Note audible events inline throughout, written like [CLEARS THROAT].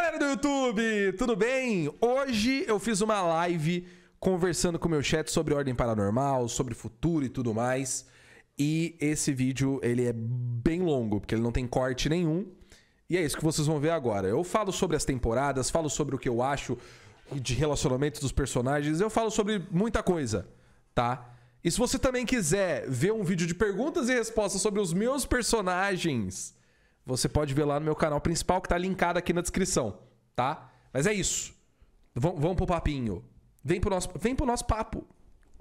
galera do YouTube, tudo bem? Hoje eu fiz uma live conversando com o meu chat sobre ordem paranormal, sobre futuro e tudo mais. E esse vídeo, ele é bem longo, porque ele não tem corte nenhum. E é isso que vocês vão ver agora. Eu falo sobre as temporadas, falo sobre o que eu acho de relacionamento dos personagens, eu falo sobre muita coisa, tá? E se você também quiser ver um vídeo de perguntas e respostas sobre os meus personagens você pode ver lá no meu canal principal que tá linkado aqui na descrição, tá? Mas é isso. V vamos pro papinho. Vem pro nosso, vem pro nosso papo.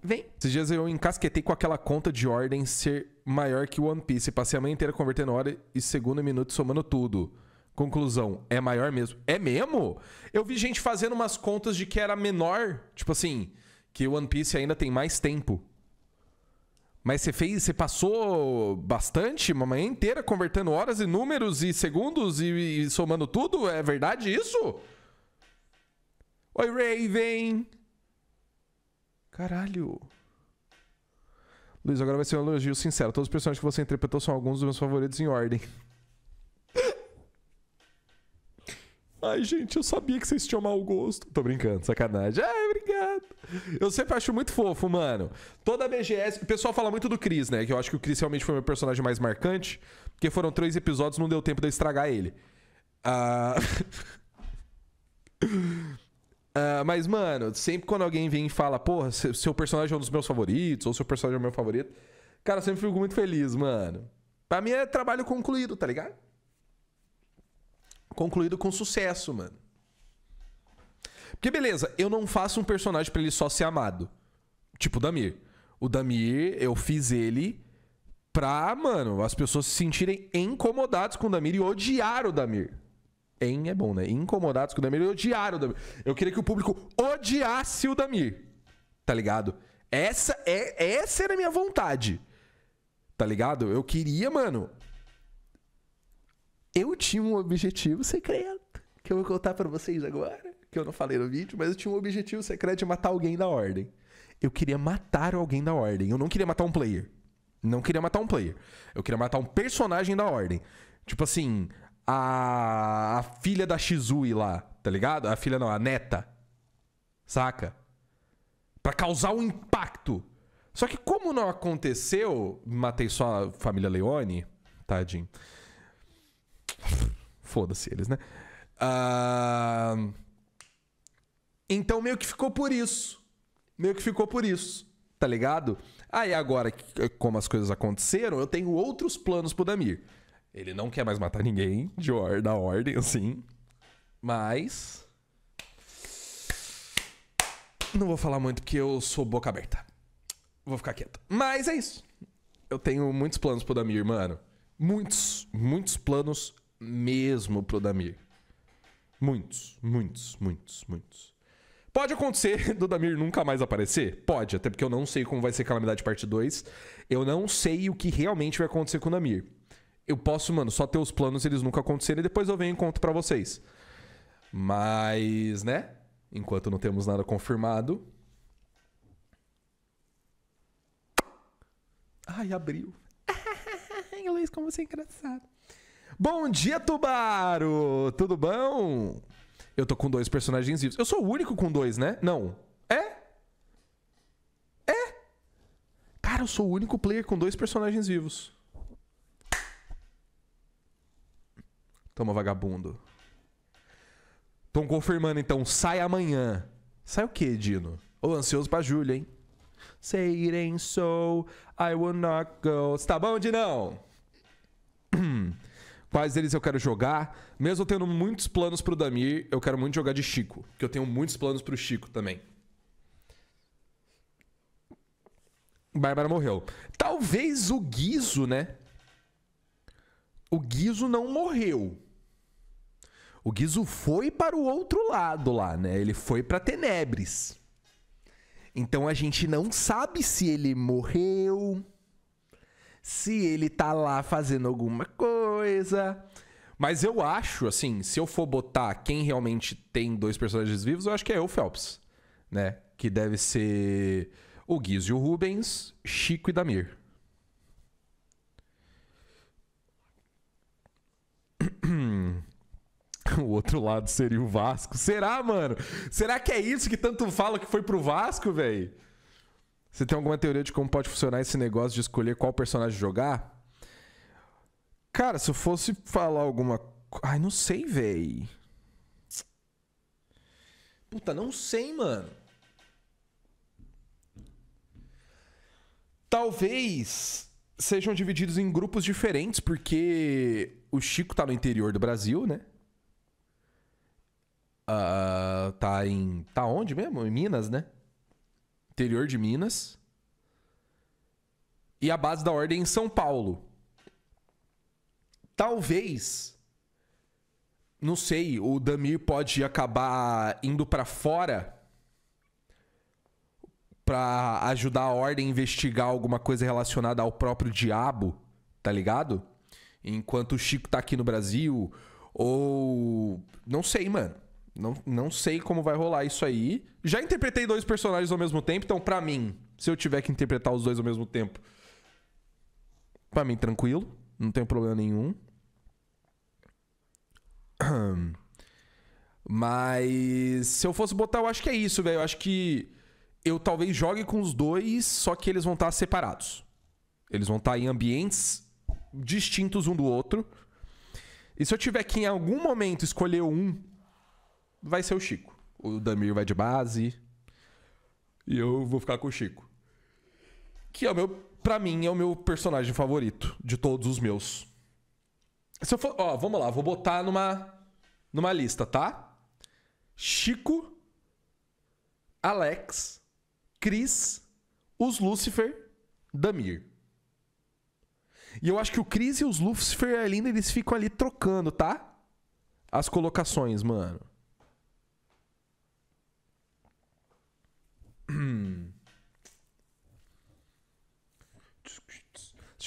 Vem. Esses dias eu encasquetei com aquela conta de ordem ser maior que o One Piece. Passei a manhã inteira convertendo hora e segundo e minuto somando tudo. Conclusão, é maior mesmo. É mesmo? Eu vi gente fazendo umas contas de que era menor. Tipo assim, que o One Piece ainda tem mais tempo. Mas você fez, você passou bastante, uma manhã inteira, convertendo horas e números e segundos e, e somando tudo? É verdade isso? Oi, Raven! Caralho! Luiz, agora vai ser um elogio sincero. Todos os personagens que você interpretou são alguns dos meus favoritos em ordem. [LAUGHS] Ai, gente, eu sabia que vocês tinham mau gosto. Tô brincando, sacanagem. Ai, é, brincadeira. Eu sempre acho muito fofo, mano. Toda a BGS. O pessoal fala muito do Chris, né? Que eu acho que o Chris realmente foi o meu personagem mais marcante. Porque foram três episódios, não deu tempo de eu estragar ele. Ah. Uh, [LAUGHS] mas, mano, sempre quando alguém vem e fala, porra, seu personagem é um dos meus favoritos, ou seu personagem é o meu favorito, cara, eu sempre fico muito feliz, mano. Pra mim é trabalho concluído, tá ligado? Concluído com sucesso, mano. Porque, beleza, eu não faço um personagem para ele só ser amado. Tipo o Damir. O Damir, eu fiz ele pra, mano, as pessoas se sentirem incomodadas com o Damir e odiar o Damir. Em é bom, né? Incomodados com o Damir e odiar o Damir. Eu queria que o público odiasse o Damir. Tá ligado? Essa, é, essa era a minha vontade. Tá ligado? Eu queria, mano. Eu tinha um objetivo secreto que eu vou contar para vocês agora que eu não falei no vídeo, mas eu tinha um objetivo secreto de matar alguém da ordem. Eu queria matar alguém da ordem. Eu não queria matar um player. Não queria matar um player. Eu queria matar um personagem da ordem. Tipo assim, a, a filha da Shizui lá, tá ligado? A filha não, a neta. Saca? Pra causar um impacto. Só que como não aconteceu, matei só a família Leone, tadinho. Foda-se eles, né? Ahn. Uh... Então meio que ficou por isso. Meio que ficou por isso, tá ligado? Aí agora, eh, como as coisas aconteceram, eu tenho outros planos pro Damir. Ele não quer mais matar ninguém, de or da ordem, assim. Mas. Não vou falar muito porque eu sou boca aberta. Vou ficar quieto. Mas é isso. Eu tenho muitos planos pro Damir, mano. Muitos, muitos planos mesmo pro Damir. Muitos, muitos, muitos, muitos. Pode acontecer [LAUGHS] do Damir nunca mais aparecer? Pode, até porque eu não sei como vai ser Calamidade Parte 2. Eu não sei o que realmente vai acontecer com o Damir. Eu posso, mano, só ter os planos eles nunca acontecerem e depois eu venho e conto pra vocês. Mas, né? Enquanto não temos nada confirmado. Ai, abriu. Luiz, [LAUGHS] como você é engraçado. Bom dia, Tubaro! Tudo bom? Eu tô com dois personagens vivos. Eu sou o único com dois, né? Não. É? É? Cara, eu sou o único player com dois personagens vivos. Toma, vagabundo. Tão confirmando, então. Sai amanhã. Sai o quê, Dino? Ô, ansioso pra Júlia, hein? Say it ain't so, I will not go. Tá bom, Dinão? [CLEARS THROAT] Quais deles eu quero jogar? Mesmo tendo muitos planos pro Damir, eu quero muito jogar de Chico. Porque eu tenho muitos planos pro Chico também. Bárbara morreu. Talvez o Guizo, né? O Guizo não morreu. O Guizo foi para o outro lado lá, né? Ele foi para Tenebres. Então a gente não sabe se ele morreu se ele tá lá fazendo alguma coisa. Mas eu acho, assim, se eu for botar quem realmente tem dois personagens vivos, eu acho que é o Phelps, né? Que deve ser o Guiz e o Rubens, Chico e Damir. [CLEARS THROAT] o outro lado seria o Vasco. Será, mano? Será que é isso que tanto fala que foi pro Vasco, velho? Você tem alguma teoria de como pode funcionar esse negócio de escolher qual personagem jogar? Cara, se eu fosse falar alguma. Ai, não sei, véi. Puta, não sei, mano. Talvez sejam divididos em grupos diferentes, porque o Chico tá no interior do Brasil, né? Uh, tá em. Tá onde mesmo? Em Minas, né? interior de Minas. E a base da ordem é em São Paulo. Talvez não sei, o Damir pode acabar indo para fora para ajudar a ordem a investigar alguma coisa relacionada ao próprio diabo, tá ligado? Enquanto o Chico tá aqui no Brasil ou não sei, mano. Não, não sei como vai rolar isso aí. Já interpretei dois personagens ao mesmo tempo, então para mim, se eu tiver que interpretar os dois ao mesmo tempo, para mim tranquilo, não tem problema nenhum. [CLEARS THROAT] Mas se eu fosse botar, eu acho que é isso, velho. Eu acho que eu talvez jogue com os dois, só que eles vão estar tá separados. Eles vão estar tá em ambientes distintos um do outro. E se eu tiver que em algum momento escolher um vai ser o Chico. O Damir vai de base. E eu vou ficar com o Chico. Que é o meu. Pra mim, é o meu personagem favorito de todos os meus. Se eu for. Ó, vamos lá, vou botar numa. numa lista, tá? Chico. Alex. Cris. Os Lucifer. Damir. E eu acho que o Chris e os Lucifer lindo, eles ficam ali trocando, tá? As colocações, mano.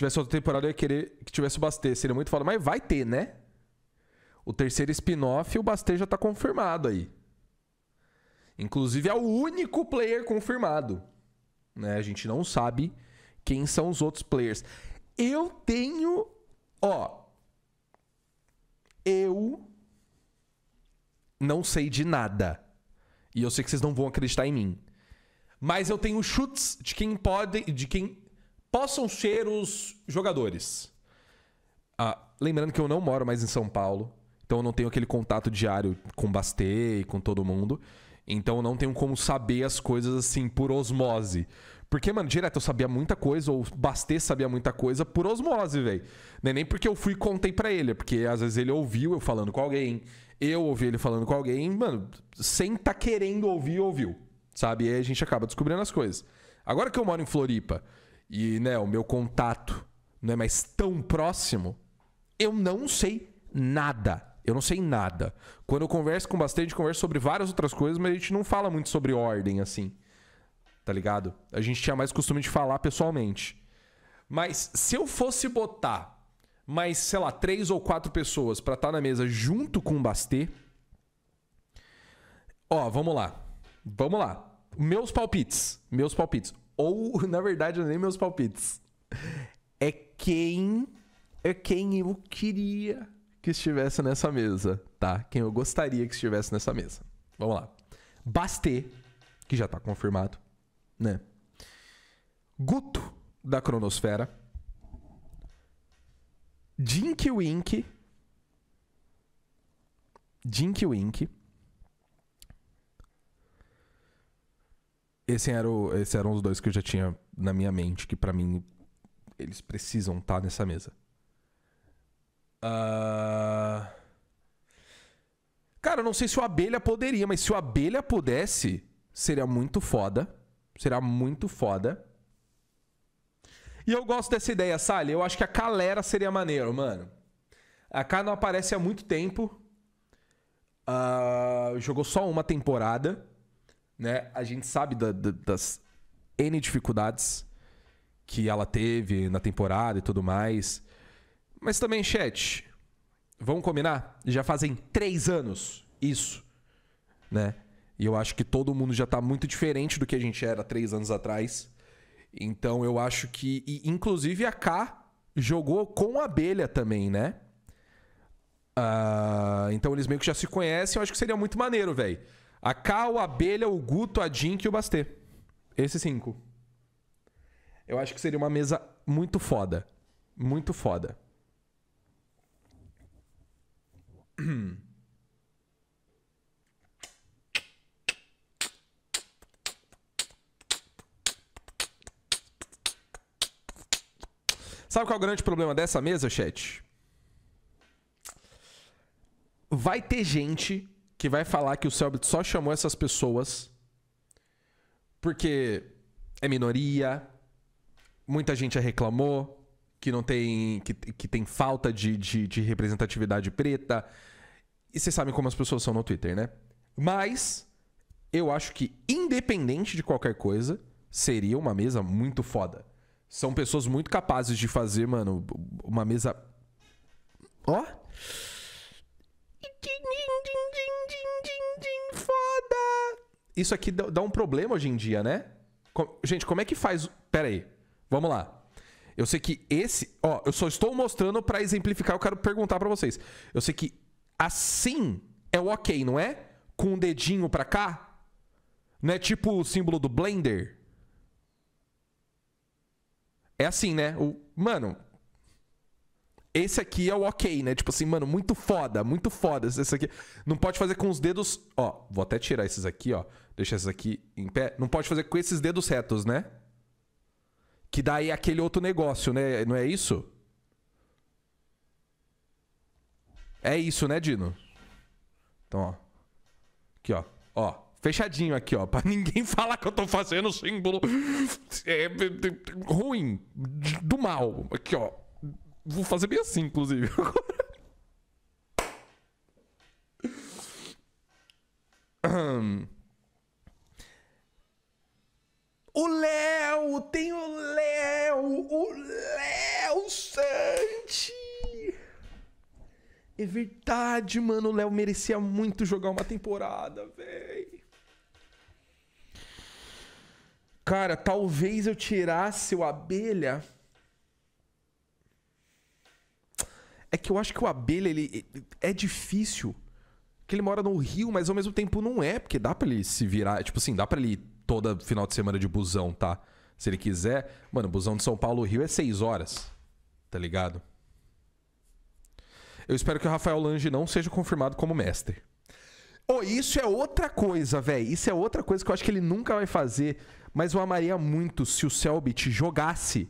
tivesse outra temporada, eu ia querer que tivesse o Bastet. Seria muito foda. Mas vai ter, né? O terceiro spin-off, o Bastet já tá confirmado aí. Inclusive, é o único player confirmado. Né? A gente não sabe quem são os outros players. Eu tenho. Ó. Eu. Não sei de nada. E eu sei que vocês não vão acreditar em mim. Mas eu tenho chutes de quem pode. De quem possam ser os jogadores. Ah, lembrando que eu não moro mais em São Paulo, então eu não tenho aquele contato diário com Bastê e com todo mundo. Então eu não tenho como saber as coisas assim por osmose. Porque, mano, direto eu sabia muita coisa, ou Bastê sabia muita coisa por osmose, velho. É nem porque eu fui e contei pra ele, é porque às vezes ele ouviu eu falando com alguém, eu ouvi ele falando com alguém, mano, sem tá querendo ouvir, ouviu. Sabe? E aí a gente acaba descobrindo as coisas. Agora que eu moro em Floripa, e né, o meu contato não é mais tão próximo, eu não sei nada. Eu não sei nada. Quando eu converso com bastante, a gente conversa sobre várias outras coisas, mas a gente não fala muito sobre ordem, assim. Tá ligado? A gente tinha mais costume de falar pessoalmente. Mas se eu fosse botar mais, sei lá, três ou quatro pessoas para estar tá na mesa junto com o Bastê. Ó, vamos lá. Vamos lá. Meus palpites. Meus palpites ou [LAUGHS] na verdade nem meus palpites. É quem é quem eu queria que estivesse nessa mesa, tá? Quem eu gostaria que estivesse nessa mesa. Vamos lá. Basté, que já tá confirmado, né? Guto da Cronosfera. Jinky Wink. Jinky Wink. Esse era o, esses eram os dois que eu já tinha na minha mente, que para mim eles precisam estar tá nessa mesa. Uh... Cara, eu não sei se o Abelha poderia, mas se o Abelha pudesse, seria muito foda. Será muito foda. E eu gosto dessa ideia, Sally. Eu acho que a Calera seria maneiro, mano. A K não aparece há muito tempo. Uh... jogou só uma temporada né? A gente sabe da, da, das N dificuldades que ela teve na temporada e tudo mais. Mas também, chat, vamos combinar? Já fazem três anos isso, né? E eu acho que todo mundo já tá muito diferente do que a gente era três anos atrás. Então eu acho que. E, inclusive a K jogou com a abelha também, né? Uh, então eles meio que já se conhecem. Eu acho que seria muito maneiro, velho a Cal, a Abelha, o Guto, a Jink e o Bastê. Esses cinco. Eu acho que seria uma mesa muito foda. Muito foda. Sabe qual é o grande problema dessa mesa, chat? Vai ter gente que vai falar que o Selbit só chamou essas pessoas porque é minoria, muita gente já reclamou que não tem que, que tem falta de, de, de representatividade preta. E vocês sabem como as pessoas são no Twitter, né? Mas eu acho que independente de qualquer coisa, seria uma mesa muito foda. São pessoas muito capazes de fazer, mano, uma mesa ó. Oh. Foda! Isso aqui dá um problema hoje em dia, né? Gente, como é que faz. Pera aí. Vamos lá. Eu sei que esse. Ó, eu só estou mostrando para exemplificar, eu quero perguntar para vocês. Eu sei que assim é o ok, não é? Com o um dedinho para cá? Não é tipo o símbolo do Blender? É assim, né? O... Mano, esse aqui é o ok, né? Tipo assim, mano, muito foda, muito foda. Esse aqui. Não pode fazer com os dedos. Ó, vou até tirar esses aqui, ó. Deixar esses aqui em pé. Não pode fazer com esses dedos retos, né? Que daí é aquele outro negócio, né? Não é isso? É isso, né, Dino? Então, ó. Aqui, ó. Ó. Fechadinho aqui, ó. [LAUGHS] Pra ninguém falar que eu tô fazendo símbolo. É, é, é ruim. Do mal. Aqui, ó. Vou fazer bem assim, inclusive. [LAUGHS] o Léo! Tem o Léo! O Léo Santi! É verdade, mano. O Léo merecia muito jogar uma temporada, velho. Cara, talvez eu tirasse o Abelha É que eu acho que o Abelha, ele é difícil. Que ele mora no Rio, mas ao mesmo tempo não é, porque dá para ele se virar. Tipo assim, dá para ele ir todo final de semana de busão, tá? Se ele quiser. Mano, busão de São Paulo Rio é seis horas. Tá ligado? Eu espero que o Rafael Lange não seja confirmado como mestre. Oh, isso é outra coisa, velho. Isso é outra coisa que eu acho que ele nunca vai fazer. Mas eu amaria muito se o Selbit jogasse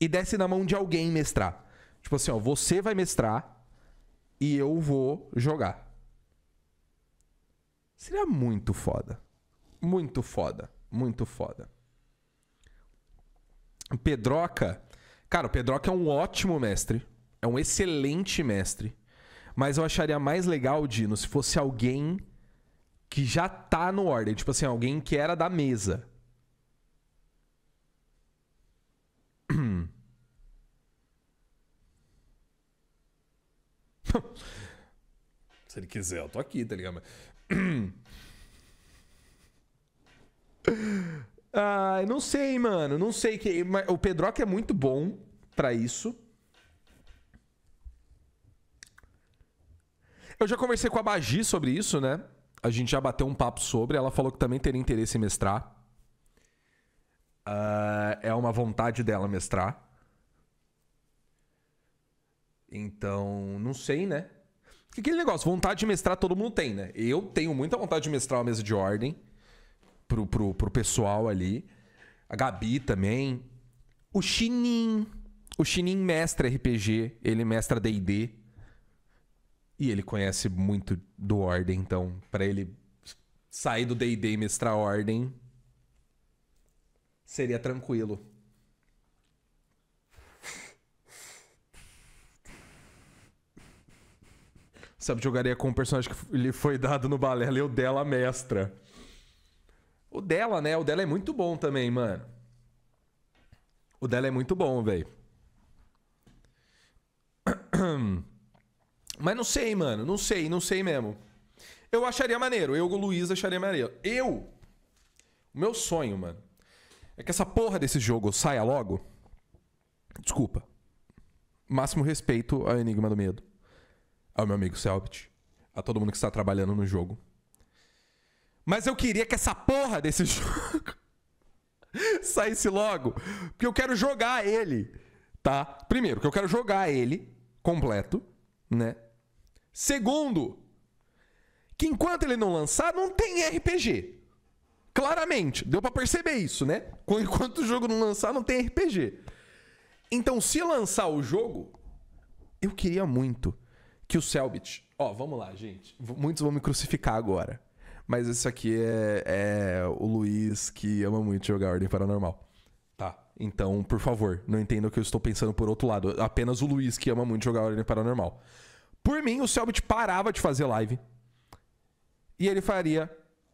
e desse na mão de alguém mestrar. Tipo assim, ó, você vai mestrar e eu vou jogar. Seria muito foda. Muito foda. Muito foda. Pedroca. Cara, o Pedroca é um ótimo mestre. É um excelente mestre. Mas eu acharia mais legal, Dino, se fosse alguém que já tá no Ordem. Tipo assim, alguém que era da mesa. [LAUGHS] Se ele quiser, eu tô aqui, tá ligado? [COUGHS] Ah, não sei, mano. Não sei que. O Pedroca é muito bom para isso. Eu já conversei com a Bagi sobre isso, né? A gente já bateu um papo sobre. Ela falou que também teria interesse em mestrar. Uh, é uma vontade dela mestrar. Então, não sei, né? Porque aquele negócio, vontade de mestrar todo mundo tem, né? Eu tenho muita vontade de mestrar uma mesa de ordem pro, pro, pro pessoal ali. A Gabi também. O Chinin. O Chinin mestra RPG, ele mestra D&D. E ele conhece muito do Ordem, então para ele sair do D&D e mestrar Ordem seria tranquilo. sabe, jogaria com o personagem que lhe foi dado no balé e o dela mestra. O dela, né? O dela é muito bom também, mano. O dela é muito bom, velho. [CLEARS THROAT] Mas não sei, mano. Não sei, não sei mesmo. Eu acharia maneiro. Eu, o Luiz, acharia maneiro. Eu. O meu sonho, mano. É que essa porra desse jogo saia logo. Desculpa. Máximo respeito ao Enigma do Medo ao ah, meu amigo Selbit, é a todo mundo que está trabalhando no jogo. Mas eu queria que essa porra desse [LAUGHS] jogo saísse logo, porque eu quero jogar ele, tá? Primeiro, que eu quero jogar ele completo, né? Segundo, que enquanto ele não lançar, não tem RPG. Claramente, deu para perceber isso, né? Enquanto o jogo não lançar, não tem RPG. Então, se lançar o jogo, eu queria muito que o Selbit. Ó, vamos lá, gente. Muitos vão me crucificar agora. Mas isso aqui é, é, o Luiz que ama muito jogar Ordem Paranormal. Tá. Então, por favor, não entendam que eu estou pensando por outro lado. Apenas o Luiz que ama muito jogar Ordem Paranormal. Por mim, o Selbit parava de fazer live. E ele faria,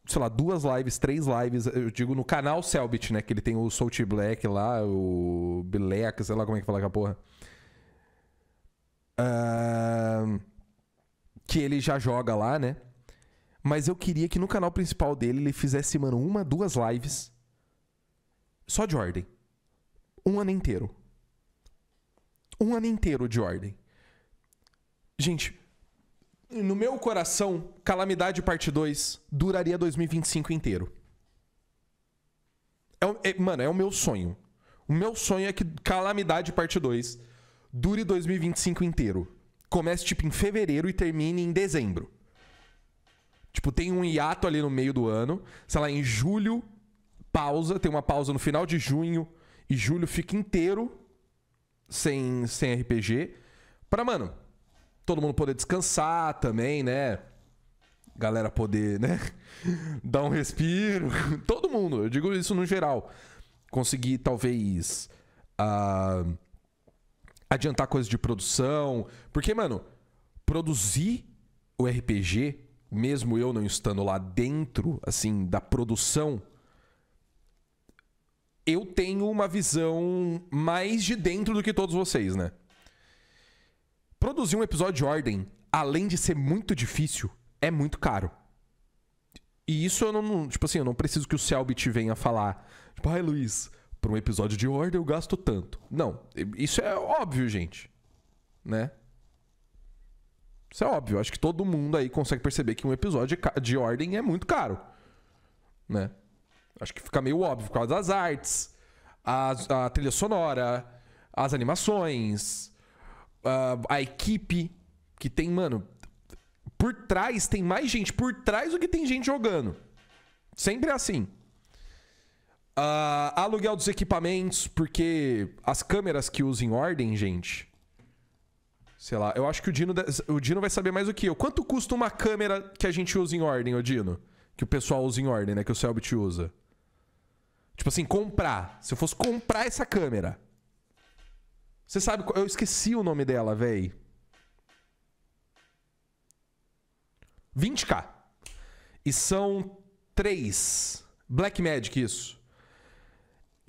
sei lá, duas lives, três lives. Eu digo no canal Selbit, né? Que ele tem o Soul Black lá, o Bileca, sei lá como é que fala com a porra que ele já joga lá, né? Mas eu queria que no canal principal dele ele fizesse, mano, uma, duas lives só de ordem. Um ano inteiro. Um ano inteiro de ordem. Gente, no meu coração, Calamidade Parte 2 duraria 2025 inteiro. É, é, mano, é o meu sonho. O meu sonho é que Calamidade Parte 2 dure 2025 inteiro. Comece, tipo, em fevereiro e termine em dezembro. Tipo, tem um hiato ali no meio do ano. Sei lá, em julho, pausa. Tem uma pausa no final de junho. E julho fica inteiro sem, sem RPG. Pra, mano, todo mundo poder descansar também, né? Galera poder, [LAUGHS] né? Dar um respiro. Todo mundo, eu digo isso no geral. Conseguir, talvez. Uh adiantar coisas de produção. Porque, mano, produzir o RPG, mesmo eu não estando lá dentro, assim, da produção, eu tenho uma visão mais de dentro do que todos vocês, né? Produzir um episódio de ordem, além de ser muito difícil, é muito caro. E isso eu não. Tipo assim, eu não preciso que o Selbit venha falar. Tipo, ai, Luiz, por um episódio de Order eu gasto tanto. Não, isso é óbvio, gente. Né? Isso é óbvio. Acho que todo mundo aí consegue perceber que um episódio de Ordem é muito caro. Né? Acho que fica meio óbvio por causa das artes, a, a trilha sonora, as animações, a, a equipe que tem, mano. Por trás tem mais gente por trás do que tem gente jogando. Sempre é assim. Uh, aluguel dos equipamentos, porque as câmeras que usa em ordem, gente. Sei lá, eu acho que o Dino, o Dino vai saber mais do que eu. Quanto custa uma câmera que a gente usa em ordem, ô Dino? Que o pessoal usa em ordem, né? Que o Selbit usa. Tipo assim, comprar. Se eu fosse comprar essa câmera. Você sabe, eu esqueci o nome dela, véi. 20k. E são três. Magic isso.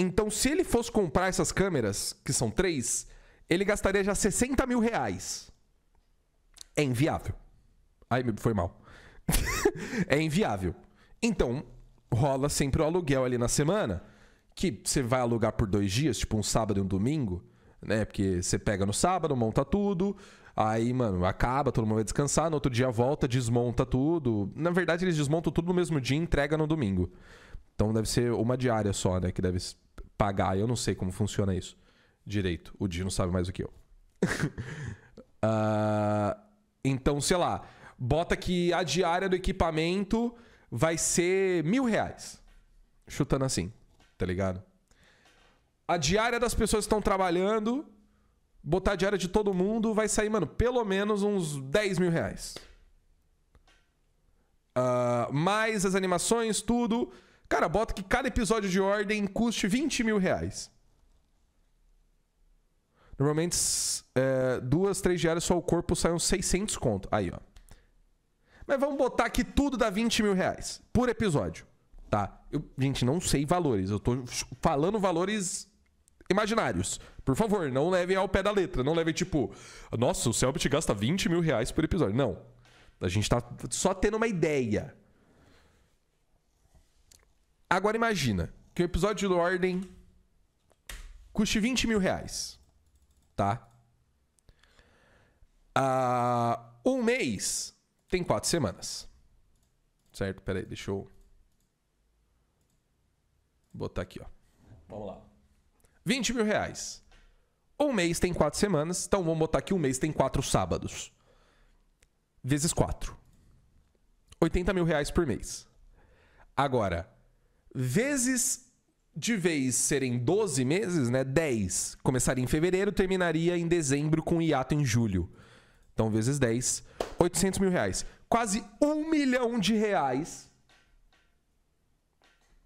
Então, se ele fosse comprar essas câmeras, que são três, ele gastaria já 60 mil reais. É inviável. Aí foi mal. [LAUGHS] é inviável. Então, rola sempre o aluguel ali na semana, que você vai alugar por dois dias, tipo um sábado e um domingo, né? Porque você pega no sábado, monta tudo, aí, mano, acaba, todo mundo vai descansar, no outro dia volta, desmonta tudo. Na verdade, eles desmontam tudo no mesmo dia e entrega no domingo. Então deve ser uma diária só, né? Que deve pagar. Eu não sei como funciona isso direito. O Dino sabe mais do que eu. uh, [LAUGHS] então, sei lá, bota que a diária do equipamento vai ser mil reais. Chutando assim, tá ligado? A diária das pessoas que estão trabalhando, botar a diária de todo mundo, vai sair, mano, pelo menos uns 10 mil reais. Uh, mais as animações, tudo Cara, bota que cada episódio de ordem custe 20 mil reais. Normalmente, é, duas, três diárias só o corpo sai uns 600 conto. Aí, ó. Mas vamos botar que tudo dá 20 mil reais por episódio, tá? Eu, gente, não sei valores. Eu tô falando valores imaginários. Por favor, não levem ao pé da letra. Não levem tipo, nossa, o Selbit gasta 20 mil reais por episódio. Não. A gente tá só tendo uma ideia. Agora imagina que o episódio do Ordem custe 20 mil reais. Tá? Uh, um mês tem quatro semanas. Certo? Peraí, deixa eu botar aqui, ó. Vamos lá. 20 mil reais. Um mês tem quatro semanas, então vamos botar aqui um mês tem quatro sábados. Vezes quatro. 80 mil reais por mês. Agora, vezes de vez serem 12 meses, né? 10 começaria em fevereiro, terminaria em dezembro com hiato em julho. Então, vezes 10, 800 mil reais. Quase um milhão de reais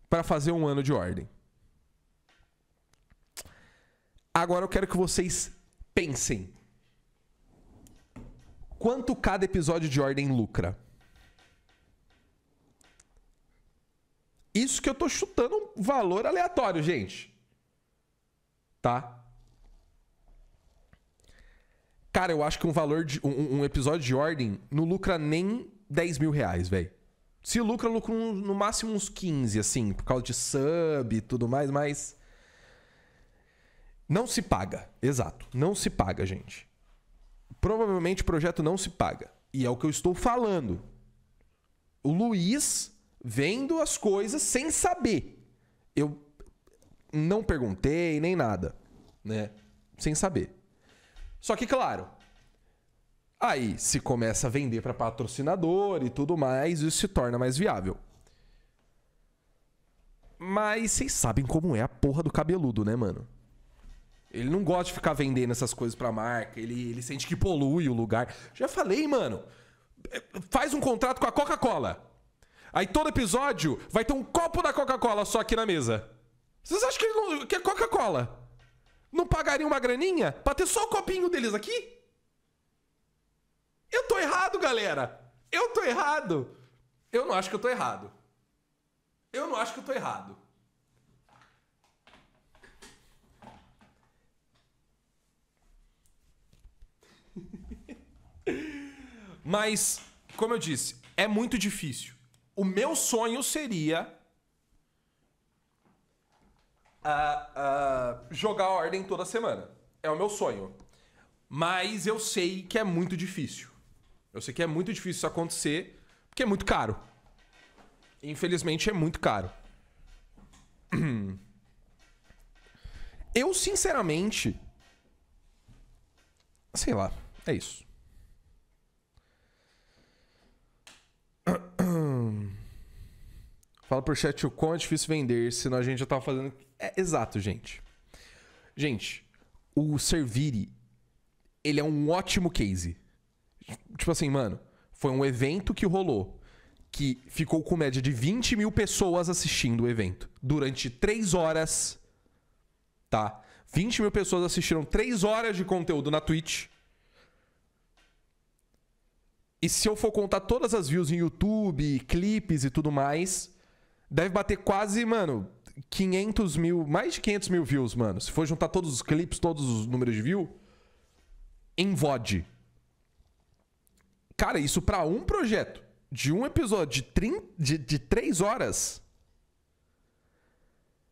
para fazer um ano de ordem. Agora eu quero que vocês pensem. Quanto cada episódio de ordem lucra? Isso que eu tô chutando um valor aleatório, gente. Tá? Cara, eu acho que um valor de. Um, um episódio de ordem não lucra nem 10 mil reais, velho. Se lucra, lucra um, no máximo uns 15, assim, por causa de sub e tudo mais, mas. Não se paga. Exato. Não se paga, gente. Provavelmente o projeto não se paga. E é o que eu estou falando. O Luiz vendo as coisas sem saber. Eu não perguntei nem nada, né? Sem saber. Só que, claro, aí se começa a vender para patrocinador e tudo mais, isso se torna mais viável. Mas vocês sabem como é a porra do cabeludo, né, mano? Ele não gosta de ficar vendendo essas coisas pra marca, ele, ele sente que polui o lugar. Já falei, mano. Faz um contrato com a Coca-Cola. Aí todo episódio vai ter um copo da Coca-Cola só aqui na mesa. Vocês acham que, não, que é Coca-Cola? Não pagariam uma graninha pra ter só o copinho deles aqui? Eu tô errado, galera! Eu tô errado! Eu não acho que eu tô errado. Eu não acho que eu tô errado. [LAUGHS] Mas, como eu disse, é muito difícil. O meu sonho seria uh, uh, jogar a ordem toda semana. É o meu sonho. Mas eu sei que é muito difícil. Eu sei que é muito difícil isso acontecer, porque é muito caro. Infelizmente é muito caro. [CLEARS THROAT] Eu, sinceramente. Sei lá, é isso. Fala pro chat o quão é difícil vender, senão a gente já tava fazendo. É, exato, gente. Gente, o Serviri, ele é um ótimo case. Tipo assim, mano, foi um evento que rolou. Que ficou com média de 20 mil pessoas assistindo o evento. Durante 3 horas. Tá? 20 mil pessoas assistiram 3 horas de conteúdo na Twitch. E se eu for contar todas as views em YouTube, clipes e tudo mais, Deve bater quase, mano, 500 mil, mais de 500 mil views, mano. Se for juntar todos os clipes, todos os números de view, em VOD. Cara, isso para um projeto de um episódio de, 30, de, de 3 horas.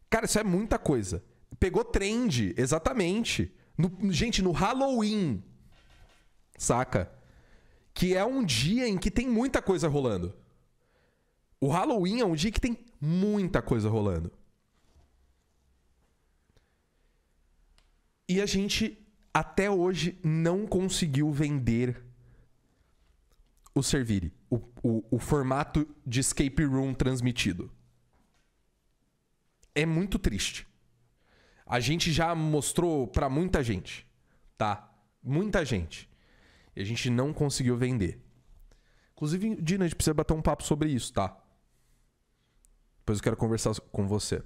Cara, isso é muita coisa. Pegou trend, exatamente. No, gente, no Halloween. Saca? Que é um dia em que tem muita coisa rolando. O Halloween é um dia que tem muita coisa rolando. E a gente até hoje não conseguiu vender o Servire, o, o, o, formato de escape room transmitido. É muito triste. A gente já mostrou para muita gente, tá? Muita gente. E a gente não conseguiu vender. Inclusive, Dina, a gente precisa bater um papo sobre isso, tá? Depois eu quero conversar com você.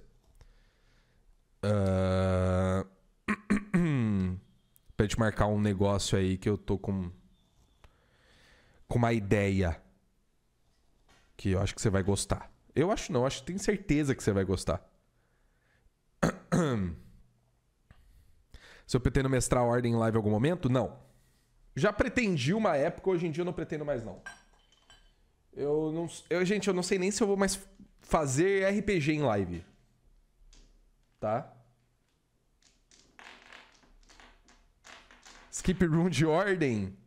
Uh... [CLEARS THROAT] pra gente marcar um negócio aí que eu tô com. Com uma ideia. Que eu acho que você vai gostar. Eu acho não, eu acho que tenho certeza que você vai gostar. Se eu pretendo mestrar ordem em live em algum momento? Não. Já pretendi uma época, hoje em dia eu não pretendo mais, não. Eu não. Eu, gente, eu não sei nem se eu vou mais fazer RPG em live. Tá? Skip room de ordem.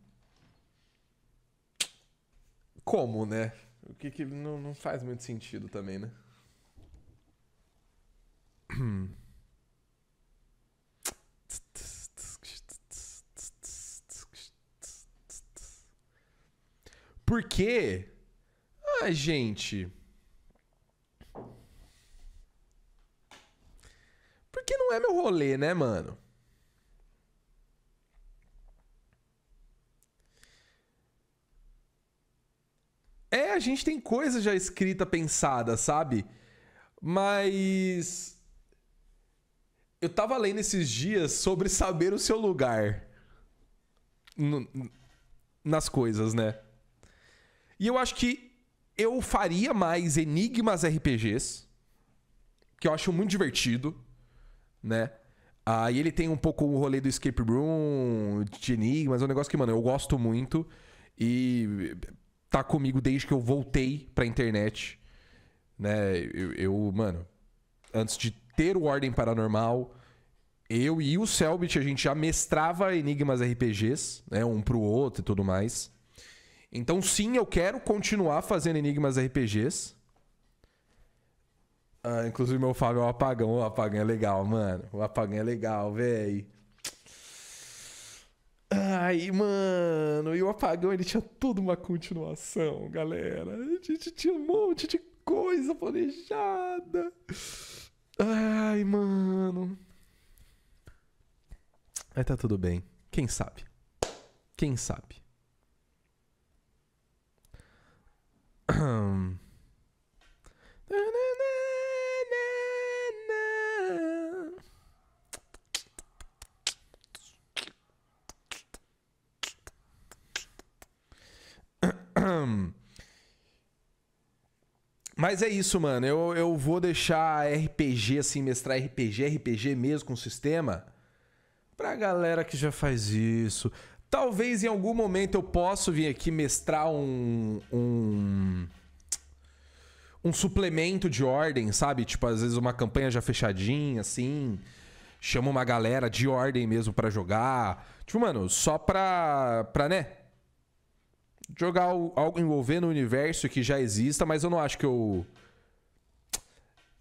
Como, né? O que, que não, não faz muito sentido também, né? Por quê? Ah, gente. Porque não é meu rolê, né, mano? É, a gente tem coisa já escrita, pensada, sabe? Mas. Eu tava lendo esses dias sobre saber o seu lugar nas coisas, né? E eu acho que eu faria mais enigmas RPGs, que eu acho muito divertido né? Aí ele tem um pouco o rolê do escape room, de enigmas, é um negócio que, mano, eu gosto muito e tá comigo desde que eu voltei pra internet, né? Eu, eu mano, antes de ter o Ordem Paranormal, eu e o Selbit, a gente já mestrava enigmas RPGs, né? Um pro outro e tudo mais. Então, sim, eu quero continuar fazendo enigmas RPGs. Ah, inclusive, meu Fábio é um apagão. O apagão é legal, mano. O apagão é legal, velho. Ai, mano, e o apagão ele tinha toda uma continuação, galera. A gente tinha um monte de coisa planejada. Ai, mano. Aí tá tudo bem. Quem sabe? Quem sabe? Aham. [CLEARS THROAT] Mas é isso, mano. Eu, eu vou deixar RPG, assim, mestrar RPG, RPG mesmo com o sistema. Pra galera que já faz isso. Talvez em algum momento eu possa vir aqui mestrar um. um um suplemento de ordem, sabe? Tipo, às vezes uma campanha já fechadinha, assim. Chama uma galera de ordem mesmo para jogar. Tipo, mano, só pra. pra, né? jogar algo envolvendo o universo que já exista, mas eu não acho que eu.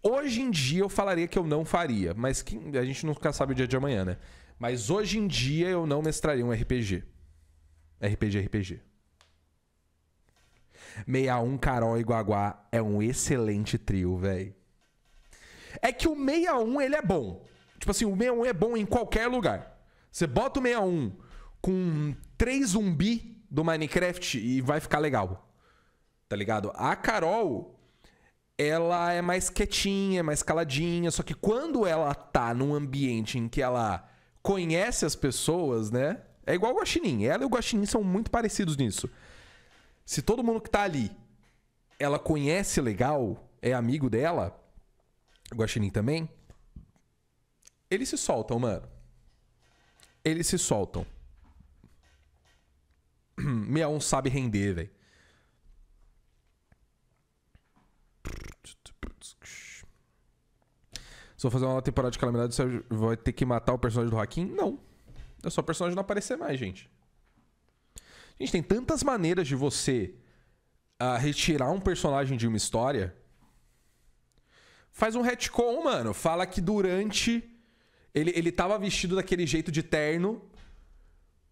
Hoje em dia eu falaria que eu não faria, mas a gente nunca sabe o dia de amanhã, né? Mas hoje em dia eu não mestraria um RPG. RPG, RPG. 61 Carol e Guaguá é um excelente trio, velho. É que o 61 ele é bom. Tipo assim, o 61 é bom em qualquer lugar. Você bota o 61 com três zumbi do Minecraft e vai ficar legal. Tá ligado? A Carol, ela é mais quietinha, é mais caladinha, só que quando ela tá num ambiente em que ela conhece as pessoas, né? É igual o Guaxinim. Ela e o Guaxinim são muito parecidos nisso. Se todo mundo que tá ali, ela conhece legal, é amigo dela, o Guaxinim também, eles se soltam, mano. Eles se soltam. 61 [CLEARS THROAT] sabe render, velho. Se eu fazer uma temporada de calamidade, você vai ter que matar o personagem do Hakim? Não. É só o personagem não aparecer mais, gente. Gente, tem tantas maneiras de você uh, retirar um personagem de uma história. Faz um retcon, mano. Fala que durante. Ele, ele tava vestido daquele jeito de terno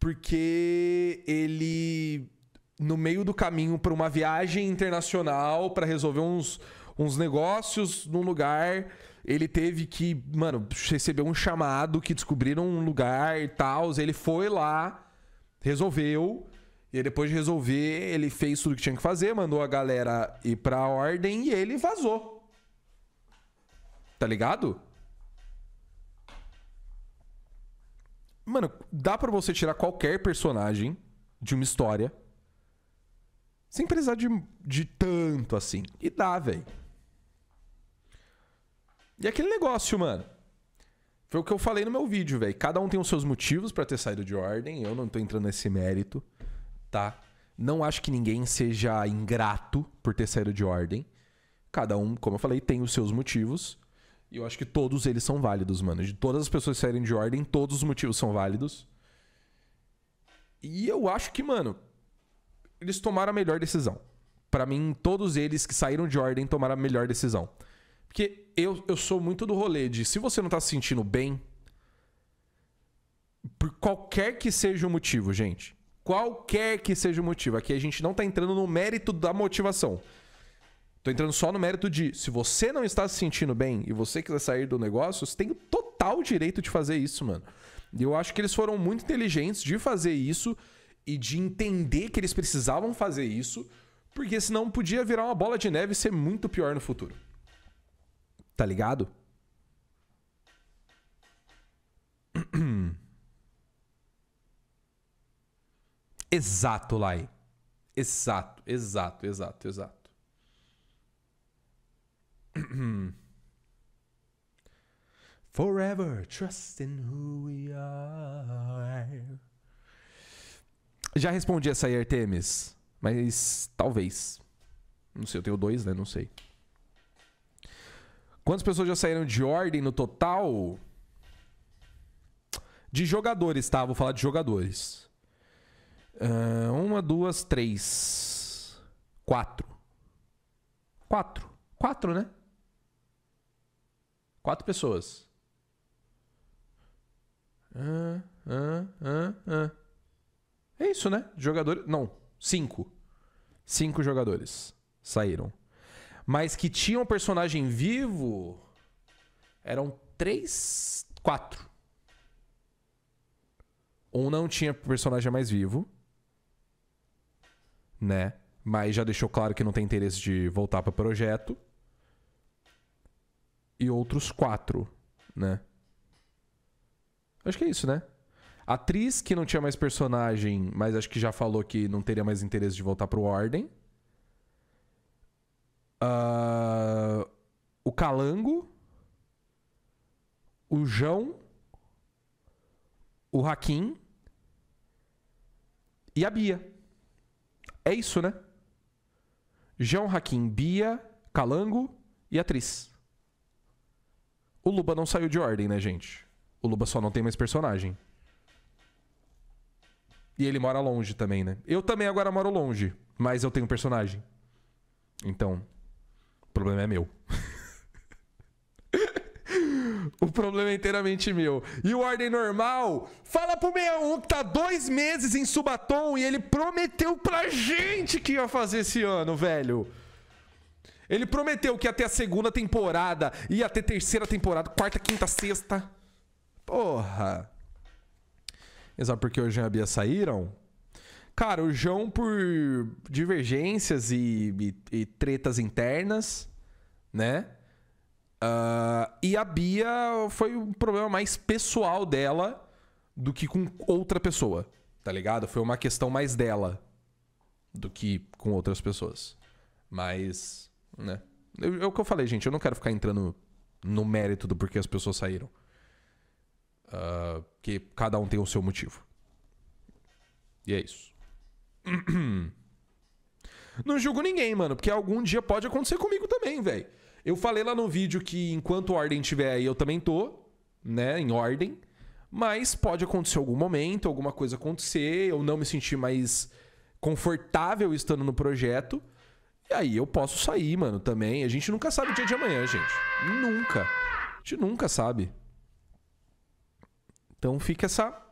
porque ele no meio do caminho para uma viagem internacional para resolver uns, uns negócios num lugar, ele teve que, mano, recebeu um chamado que descobriram um lugar e tal, ele foi lá, resolveu, e depois de resolver, ele fez tudo que tinha que fazer, mandou a galera ir pra ordem e ele vazou. Tá ligado? Mano, dá para você tirar qualquer personagem de uma história sem precisar de, de tanto assim. E dá, velho. E é aquele negócio, mano. Foi o que eu falei no meu vídeo, velho. Cada um tem os seus motivos para ter saído de ordem. Eu não tô entrando nesse mérito, tá? Não acho que ninguém seja ingrato por ter saído de ordem. Cada um, como eu falei, tem os seus motivos. E eu acho que todos eles são válidos, mano. De todas as pessoas saírem de ordem, todos os motivos são válidos. E eu acho que, mano, eles tomaram a melhor decisão. Para mim, todos eles que saíram de ordem tomaram a melhor decisão. Porque eu, eu sou muito do rolê de se você não tá se sentindo bem, por qualquer que seja o motivo, gente. Qualquer que seja o motivo. Aqui a gente não tá entrando no mérito da motivação. Tô entrando só no mérito de se você não está se sentindo bem e você quiser sair do negócio, você tem o total direito de fazer isso, mano. E eu acho que eles foram muito inteligentes de fazer isso e de entender que eles precisavam fazer isso, porque senão podia virar uma bola de neve e ser muito pior no futuro. Tá ligado? [CLEARS THROAT] Exato, Lai. Exato, exato, exato, exato. [CLEARS THROAT] Forever trust in who we are. Já respondi essa aí, Artemis. Mas talvez. Não sei, eu tenho dois, né? Não sei. Quantas pessoas já saíram de ordem no total? De jogadores, tá? Vou falar de jogadores. Uh, uma, duas, três. Quatro. Quatro. Quatro, né? Quatro pessoas. Ah, ah, ah, ah. É isso, né? Jogadores. Não, cinco. Cinco jogadores saíram. Mas que tinham personagem vivo eram três. Quatro. Um não tinha personagem mais vivo. Né? Mas já deixou claro que não tem interesse de voltar para o projeto e outros quatro, né? Acho que é isso, né? Atriz que não tinha mais personagem, mas acho que já falou que não teria mais interesse de voltar pro Ordem. Uh, ah, o Calango. O João. O Hakim. E a Bia. É isso, né? João Hakim, Bia, Calango e atriz. O Luba não saiu de ordem, né, gente? O Luba só não tem mais personagem. E ele mora longe também, né? Eu também agora moro longe, mas eu tenho personagem. Então, o problema é meu. [LAUGHS] o problema é inteiramente meu. E o Ordem Normal? Fala pro 61 que tá dois meses em Subatom e ele prometeu pra gente que ia fazer esse ano, velho. Ele prometeu que ia ter a segunda temporada, ia ter terceira temporada, quarta, quinta, sexta. Porra. Exato, porque o Jean e a Bia saíram. Cara, o João, por divergências e, e, e tretas internas, né? Uh, e a Bia foi um problema mais pessoal dela do que com outra pessoa, tá ligado? Foi uma questão mais dela do que com outras pessoas. Mas né? Eu, é o que eu falei, gente. Eu não quero ficar entrando no mérito do porquê as pessoas saíram. Uh, que cada um tem o seu motivo. E é isso. [CLEARS THROAT] Não julgo ninguém, mano, porque algum dia pode acontecer comigo também, velho. Eu falei lá no vídeo que enquanto ordem tiver aí, eu também tô, né, em ordem. Mas pode acontecer algum momento, alguma coisa acontecer, eu não me sentir mais confortável estando no projeto. E aí eu posso sair, mano, também. A gente nunca sabe o dia de amanhã, gente. Nunca. A gente nunca sabe. Então fica essa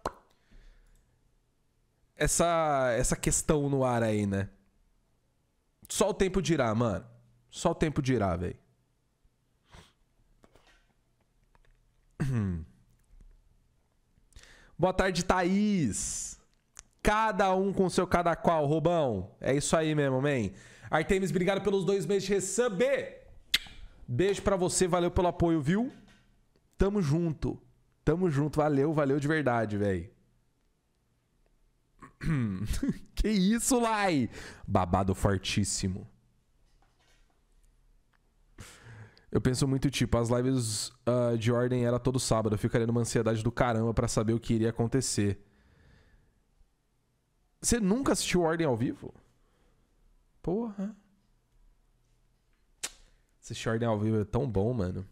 essa essa questão no ar aí, né? Só o tempo dirá, mano. Só o tempo dirá, velho. [CLEARS THROAT] Boa tarde, Thaís. Cada um com seu cada qual, Robão. É isso aí mesmo, man. Artemis, obrigado pelos dois meses de receber. Beijo para você, valeu pelo apoio, viu? Tamo junto. Tamo junto, valeu, valeu de verdade, velho. [CLEARS THROAT] que isso, Lai? Babado fortíssimo. Eu penso muito, tipo, as lives uh, de ordem era todo sábado. Eu ficaria numa ansiedade do caramba para saber o que iria acontecer. Você nunca assistiu Ordem ao vivo? Porra. Esse Shorten ao vivo é tão bom, mano.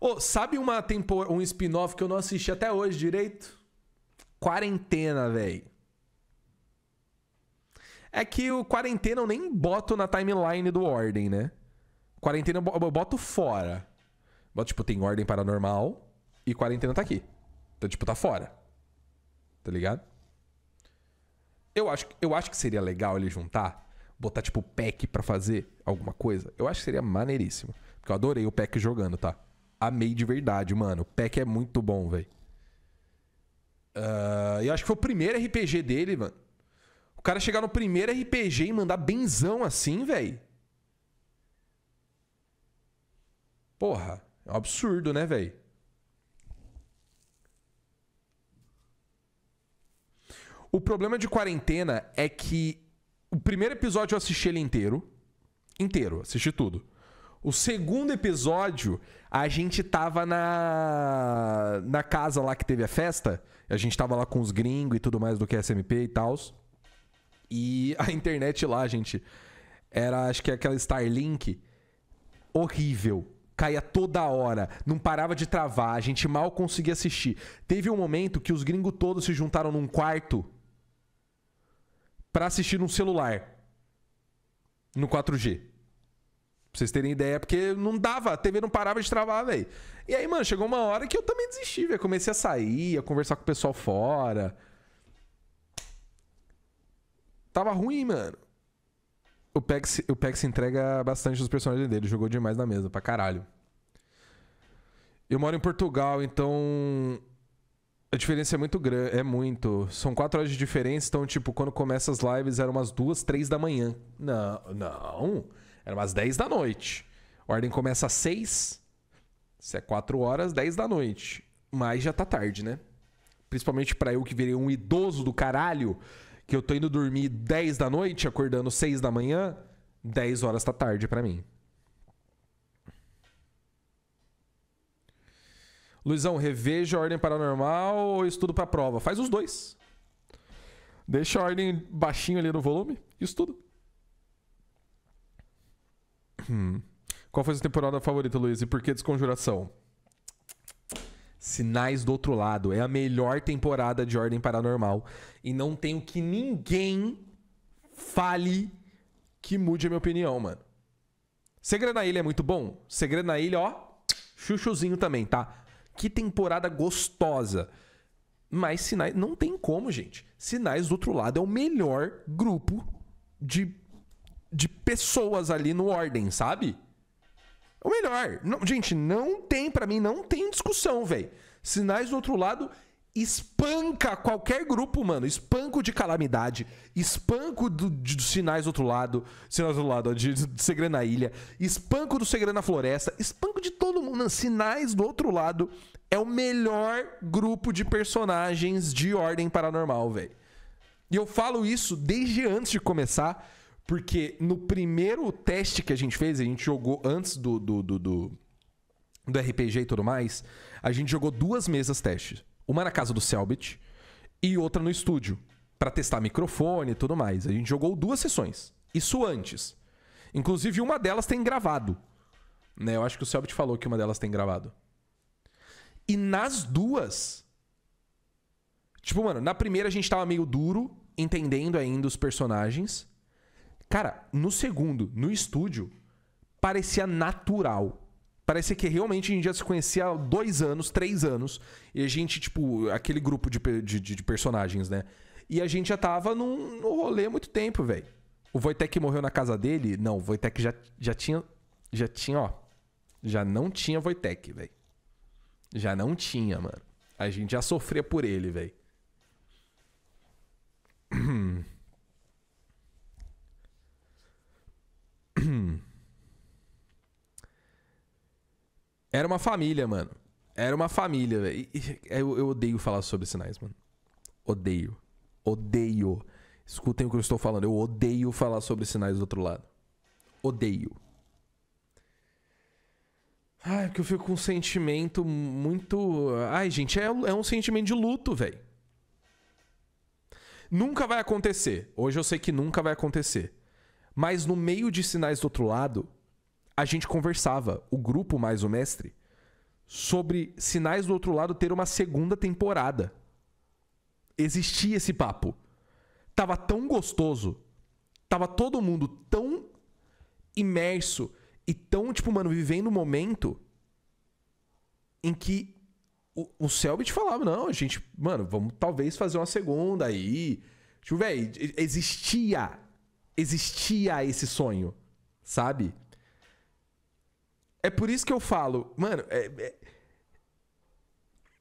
Ô, oh, sabe uma tempor... um spin-off que eu não assisti até hoje direito? Quarentena, velho. É que o Quarentena eu nem boto na timeline do Ordem, né? Quarentena eu boto fora. Boto, tipo, tem Ordem Paranormal e Quarentena tá aqui. Então, tipo, tá fora. Tá ligado? Eu acho, eu acho que seria legal ele juntar botar tipo pack para fazer alguma coisa, eu acho que seria maneiríssimo. Porque eu adorei o pack jogando, tá? Amei de verdade, mano. O pack é muito bom, velho. Uh, ah, eu acho que foi o primeiro RPG dele, mano. O cara chegar no primeiro RPG e mandar benzão assim, velho. Porra, é um absurdo, né, velho? O problema de quarentena é que o primeiro episódio eu assisti ele inteiro. Inteiro, assisti tudo. O segundo episódio, a gente tava na. na casa lá que teve a festa. A gente tava lá com os gringos e tudo mais do que é SMP e tal. E a internet lá, gente, era acho que aquela Starlink horrível. Caía toda hora, não parava de travar, a gente mal conseguia assistir. Teve um momento que os gringos todos se juntaram num quarto para assistir num celular no 4G. Pra vocês terem ideia, porque não dava, a TV não parava de travar, velho. E aí, mano, chegou uma hora que eu também desisti, velho. Comecei a sair, a conversar com o pessoal fora. Tava ruim, mano. O Pex, o Pex entrega bastante dos personagens dele, jogou demais na mesa, pra caralho. Eu moro em Portugal, então a diferença é muito grande, é muito. São quatro horas de diferença, então, tipo, quando começa as lives eram umas duas, três da manhã. Não, não. Era umas dez da noite. A ordem começa às seis. Se é quatro horas, dez da noite. Mas já tá tarde, né? Principalmente para eu que virei um idoso do caralho, que eu tô indo dormir dez da noite, acordando seis da manhã, dez horas tá tarde para mim. Luizão, reveja a ordem paranormal ou estudo pra prova? Faz os dois. Deixa a ordem baixinho ali no volume e estudo. Hum. Qual foi a sua temporada favorita, Luiz? E por que Desconjuração? Sinais do Outro Lado. É a melhor temporada de Ordem Paranormal. E não tenho que ninguém fale que mude a minha opinião, mano. Segredo na Ilha é muito bom. Segredo na Ilha, ó. Chuchuzinho também, tá? que temporada gostosa. Mas sinais. Não tem como, gente. Sinais do outro lado é o melhor grupo de, de pessoas ali no Ordem, sabe? É o melhor. Não, gente, não tem, para mim, não tem discussão, velho. Sinais do outro lado espanca qualquer grupo, mano. Espanco de calamidade, espanco do, dos sinais do outro lado, sinais do outro lado, ó, de, de segredo na ilha, espanco do segredo na floresta, espanco de todo mundo. Mano, sinais do outro lado é o melhor grupo de personagens de ordem paranormal, velho. E eu falo isso desde antes de começar, porque no primeiro teste que a gente fez, a gente jogou antes do, do, do, do, do RPG e tudo mais, a gente jogou duas mesas testes. Uma na casa do Selbit e outra no estúdio, para testar microfone e tudo mais. A gente jogou duas sessões. Isso antes. Inclusive, uma delas tem gravado. Né? Eu acho que o Selbit falou que uma delas tem gravado. E nas duas. Tipo, mano, na primeira a gente tava meio duro, entendendo ainda os personagens. Cara, no segundo, no estúdio, parecia natural. Parece que realmente a gente já se conhecia há dois anos, três anos. E a gente, tipo, aquele grupo de, de, de personagens, né? E a gente já tava num, num rolê há muito tempo, velho. O Wojtek morreu na casa dele? Não, o Wojtek já, já tinha. Já tinha, ó. Já não tinha Wojtek, velho. Já não tinha, mano. A gente já sofria por ele, velho. [CLEARS THROAT] [CLEARS THROAT] Era uma família, mano. Era uma família, velho. Eu, odeio falar sobre sinais, mano. Odeio. Odeio. Escutem o que eu estou falando. Eu odeio falar sobre sinais do outro lado. Odeio. Ai, porque eu fico com um sentimento muito. Ai, gente, é, é um sentimento de luto, velho. Nunca vai acontecer. Hoje eu sei que nunca vai acontecer. Mas no meio de sinais do outro lado, a gente conversava, o grupo mais o mestre, sobre sinais do outro lado ter uma segunda temporada. Existia esse papo. Tava tão gostoso, tava todo mundo tão imerso e tão, tipo, mano, vivendo o um momento em que o, o Selbit falava, não, a gente, mano, vamos talvez fazer uma segunda aí. Tipo, velho, existia, existia esse sonho, sabe? É por isso que eu falo, mano, é, é...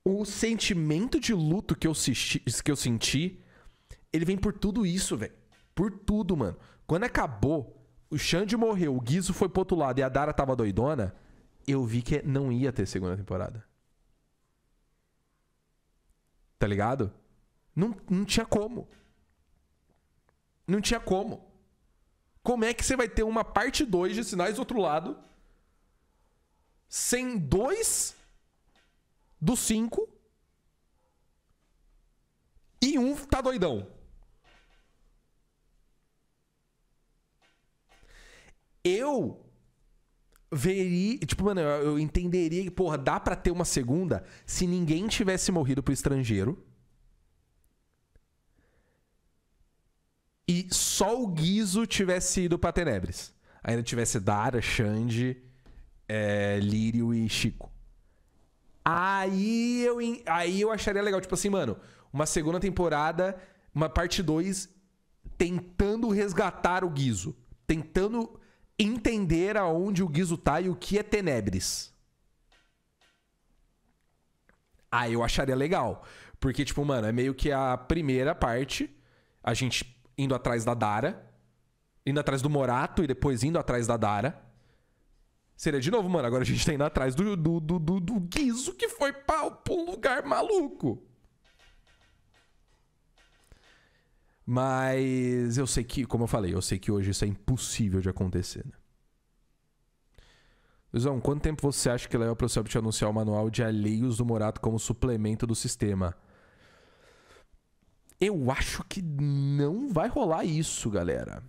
o sentimento de luto que eu, senti, que eu senti, ele vem por tudo isso, velho. Por tudo, mano. Quando acabou, o Xande morreu, o Guizo foi pro outro lado e a Dara tava doidona, eu vi que não ia ter segunda temporada. Tá ligado? Não, não tinha como. Não tinha como. Como é que você vai ter uma parte 2 de Sinais do Outro Lado sem dois dos cinco e um tá doidão. Eu veria, tipo, mano, eu entenderia que, porra, dá para ter uma segunda se ninguém tivesse morrido pro estrangeiro. E só o Guizo tivesse ido pra Tenebres. Ainda tivesse Dara, Xande é, Lírio e Chico. Aí eu, aí eu acharia legal, tipo assim, mano, uma segunda temporada, uma parte 2, tentando resgatar o Guizo. Tentando entender aonde o Guizo tá e o que é Tenebres. Aí eu acharia legal. Porque, tipo, mano, é meio que a primeira parte, a gente indo atrás da Dara, indo atrás do Morato e depois indo atrás da Dara. Seria de novo, mano, agora a gente tá indo atrás do, do, do, do, do que foi pra, pra um lugar maluco. Mas eu sei que, como eu falei, eu sei que hoje isso é impossível de acontecer, né? Luizão, quanto tempo você acha que leva para o anunciar o manual de alheios do Morato como suplemento do sistema? Eu acho que não vai rolar isso, galera.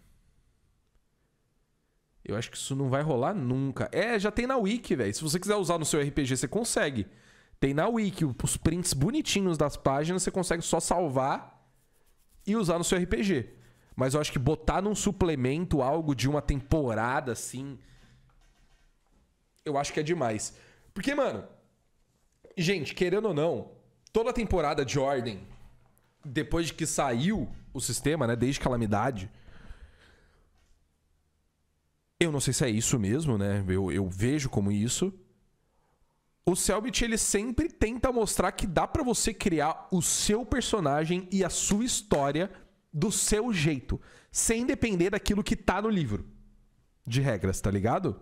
Eu acho que isso não vai rolar nunca. É, já tem na Wiki, velho. Se você quiser usar no seu RPG, você consegue. Tem na Wiki, os prints bonitinhos das páginas, você consegue só salvar e usar no seu RPG. Mas eu acho que botar num suplemento algo de uma temporada assim. Eu acho que é demais. Porque, mano. Gente, querendo ou não, toda a temporada de Ordem, depois de que saiu o sistema, né? Desde Calamidade eu não sei se é isso mesmo, né? Eu, eu vejo como isso. O Selbit, ele sempre tenta mostrar que dá para você criar o seu personagem e a sua história do seu jeito, sem depender daquilo que tá no livro. De regras, tá ligado?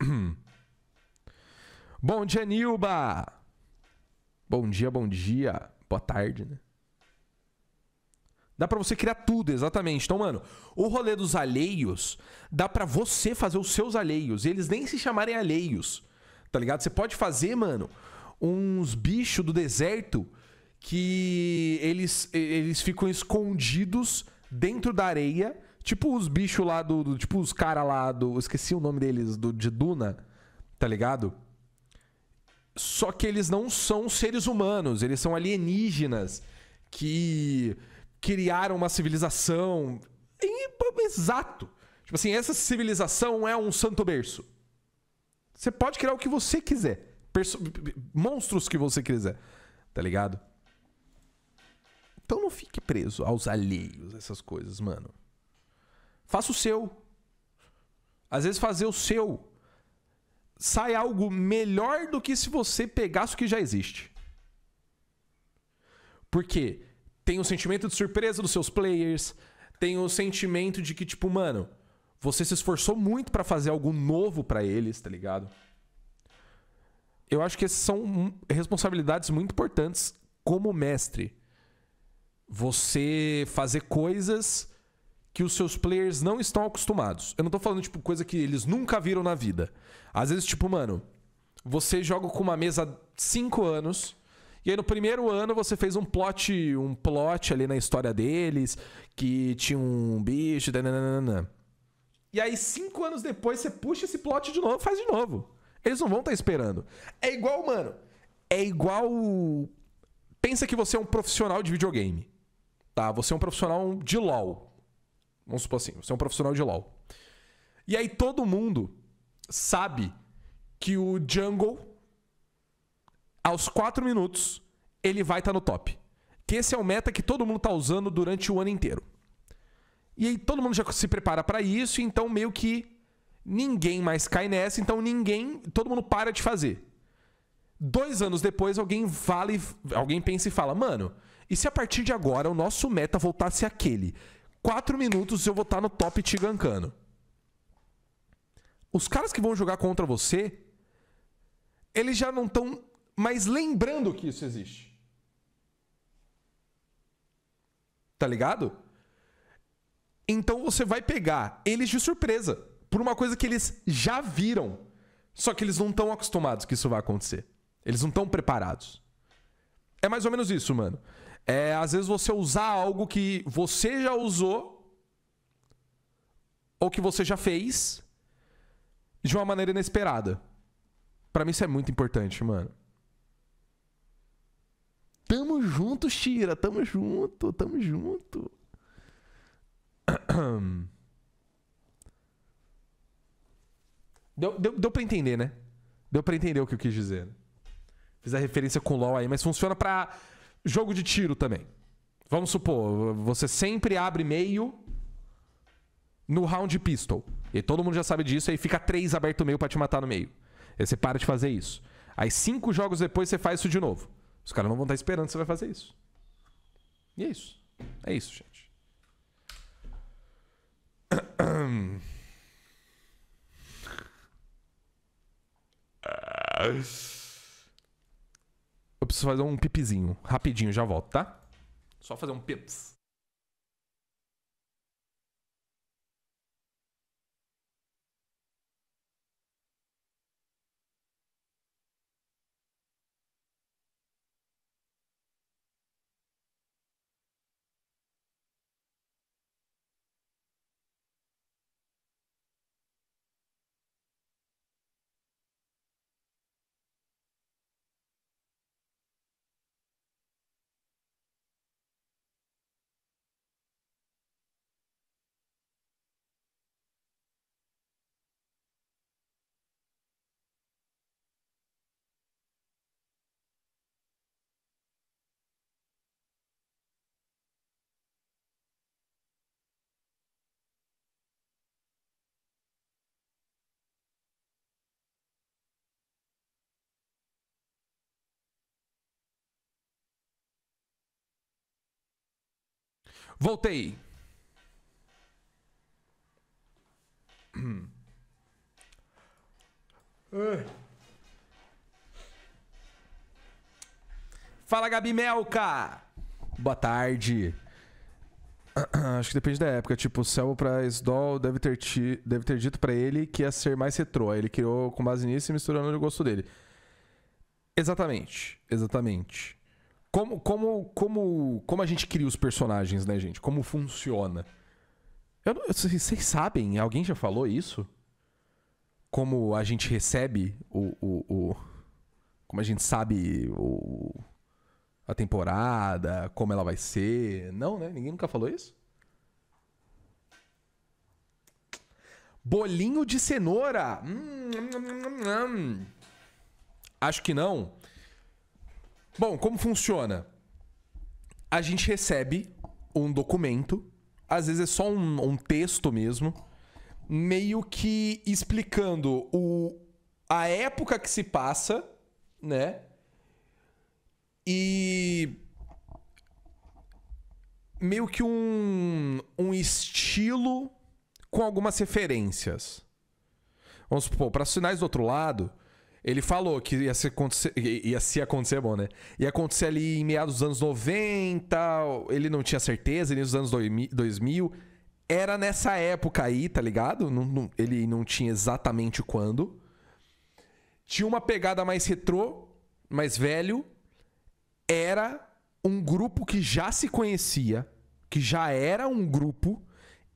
[CLEARS THROAT] Bom dia, Nilba! Bom dia, bom dia. Boa tarde, né? Dá para você criar tudo, exatamente. Então, mano, o rolê dos alheios dá para você fazer os seus alheios. E eles nem se chamarem alheios. Tá ligado? Você pode fazer, mano, uns bichos do deserto que eles, eles ficam escondidos dentro da areia. Tipo os bichos lá do, do. tipo os caras lá do. Esqueci o nome deles, do, de Duna. Tá ligado? Só que eles não são seres humanos, eles são alienígenas que criaram uma civilização. E, exato. Tipo assim, essa civilização é um santo berço. Você pode criar o que você quiser. Perso monstros que você quiser. Tá ligado? Então não fique preso aos alheios, essas coisas, mano. Faça o seu. Às vezes fazer o seu sai algo melhor do que se você pegasse o que já existe. Porque tem o um sentimento de surpresa dos seus players, tem o um sentimento de que, tipo, mano, você se esforçou muito para fazer algo novo para eles, tá ligado? Eu acho que essas são responsabilidades muito importantes como mestre. Você fazer coisas que os seus players não estão acostumados. Eu não tô falando, tipo, coisa que eles nunca viram na vida. Às vezes, tipo, mano, você joga com uma mesa cinco anos e aí no primeiro ano você fez um plot, um plot ali na história deles, que tinha um bicho, dananana. E aí cinco anos depois você puxa esse plot de novo, faz de novo. Eles não vão estar tá esperando. É igual, mano. É igual. Pensa que você é um profissional de videogame. Tá? Você é um profissional de LOL. Vamos supor assim, você é um profissional de LOL. E aí todo mundo sabe que o jungle aos 4 minutos, ele vai estar tá no top. Que esse é o meta que todo mundo está usando durante o ano inteiro. E aí todo mundo já se prepara para isso, então meio que ninguém mais cai nessa, então ninguém, todo mundo para de fazer. Dois anos depois, alguém vale, alguém pensa e fala, mano, e se a partir de agora o nosso meta voltasse aquele? Quatro minutos eu vou estar tá no top te gankando. Os caras que vão jogar contra você, eles já não estão mas lembrando que isso existe. Tá ligado? Então você vai pegar eles de surpresa por uma coisa que eles já viram, só que eles não estão acostumados que isso vai acontecer. Eles não estão preparados. É mais ou menos isso, mano. É, às vezes você usar algo que você já usou ou que você já fez de uma maneira inesperada. Para mim isso é muito importante, mano. Tamo junto, Shira. Tamo junto, tamo junto. Deu, deu, deu pra entender, né? Deu pra entender o que eu quis dizer. Fiz a referência com o LOL aí, mas funciona pra jogo de tiro também. Vamos supor, você sempre abre meio no round pistol. E todo mundo já sabe disso, aí fica três aberto meio para te matar no meio. Aí você para de fazer isso. Aí cinco jogos depois você faz isso de novo. Os caras não vão estar esperando que você vai fazer isso. E é isso. É isso, gente. Eu preciso fazer um pipizinho. Rapidinho, já volto, tá? Só fazer um pips. Voltei. Fala, Gabi Melka! Boa tarde. [CLEARS THROAT] Acho que depende da época. Tipo, o Selmo pra Sdol deve ter, ti, deve ter dito para ele que ia ser mais retrô. Aí ele criou com base nisso e misturando o gosto dele. Exatamente. Exatamente. Como, como, como, como a gente cria os personagens, né, gente? Como funciona? Eu, eu, vocês sabem? Alguém já falou isso? Como a gente recebe o. o, o como a gente sabe o, a temporada, como ela vai ser. Não, né? Ninguém nunca falou isso? Bolinho de cenoura. Hum, hum, hum, hum, hum. Acho que não. Bom, como funciona? A gente recebe um documento, às vezes é só um, um texto mesmo, meio que explicando o, a época que se passa, né? E meio que um, um estilo com algumas referências. Vamos supor, para sinais do outro lado, ele falou que ia se acontecer. Ia se acontecer, é bom, né? Ia acontecer ali em meados dos anos 90, ele não tinha certeza, início dos anos 2000. Era nessa época aí, tá ligado? Não, não, ele não tinha exatamente quando. Tinha uma pegada mais retrô, mais velho. Era um grupo que já se conhecia, que já era um grupo.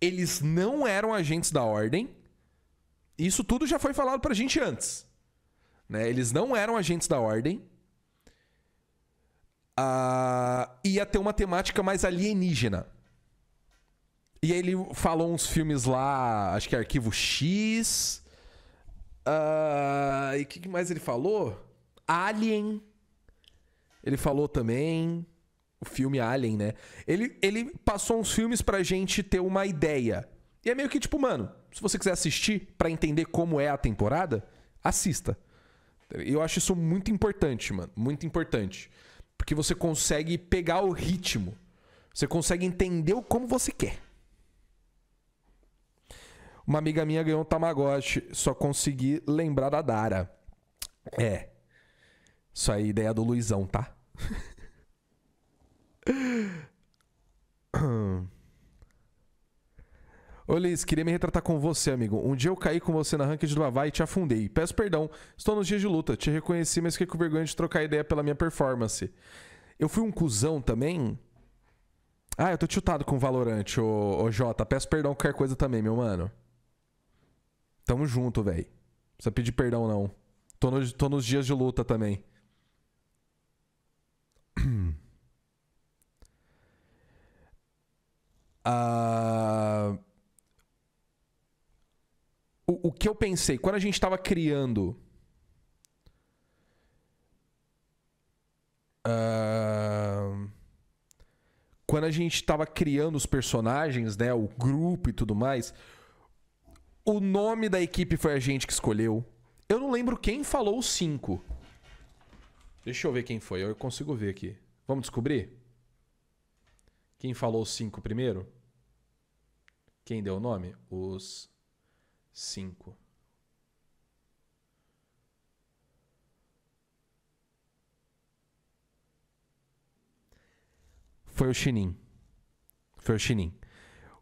Eles não eram agentes da ordem. Isso tudo já foi falado pra gente antes. Né? Eles não eram agentes da ordem. Ah, ia ter uma temática mais alienígena. E aí ele falou uns filmes lá, acho que é Arquivo X. Ah, e o que, que mais ele falou? Alien. Ele falou também o filme Alien, né? Ele, ele passou uns filmes pra gente ter uma ideia. E é meio que tipo, mano, se você quiser assistir para entender como é a temporada, assista. Eu acho isso muito importante, mano. Muito importante. Porque você consegue pegar o ritmo. Você consegue entender o como você quer. Uma amiga minha ganhou um Tamagotchi. Só consegui lembrar da Dara. É. Isso aí é ideia do Luizão, tá? [CLEARS THROAT] Ô Liz, queria me retratar com você, amigo. Um dia eu caí com você na rank do Havaí e te afundei. Peço perdão, estou nos dias de luta. Te reconheci, mas fiquei com vergonha de trocar ideia pela minha performance. Eu fui um cuzão também? Ah, eu tô chutado com o Valorante, ô, ô Jota. Peço perdão qualquer coisa também, meu mano. Tamo junto, velho. Não precisa pedir perdão, não. Tô, no, tô nos dias de luta também. [CLEARS THROAT] Ah o, o que eu pensei, quando a gente estava criando. Uh, quando a gente estava criando os personagens, né? O grupo e tudo mais. O nome da equipe foi a gente que escolheu. Eu não lembro quem falou os cinco. Deixa eu ver quem foi, eu consigo ver aqui. Vamos descobrir? Quem falou os cinco primeiro? Quem deu o nome? Os 5. Foi o Chinin. Foi o Chinin.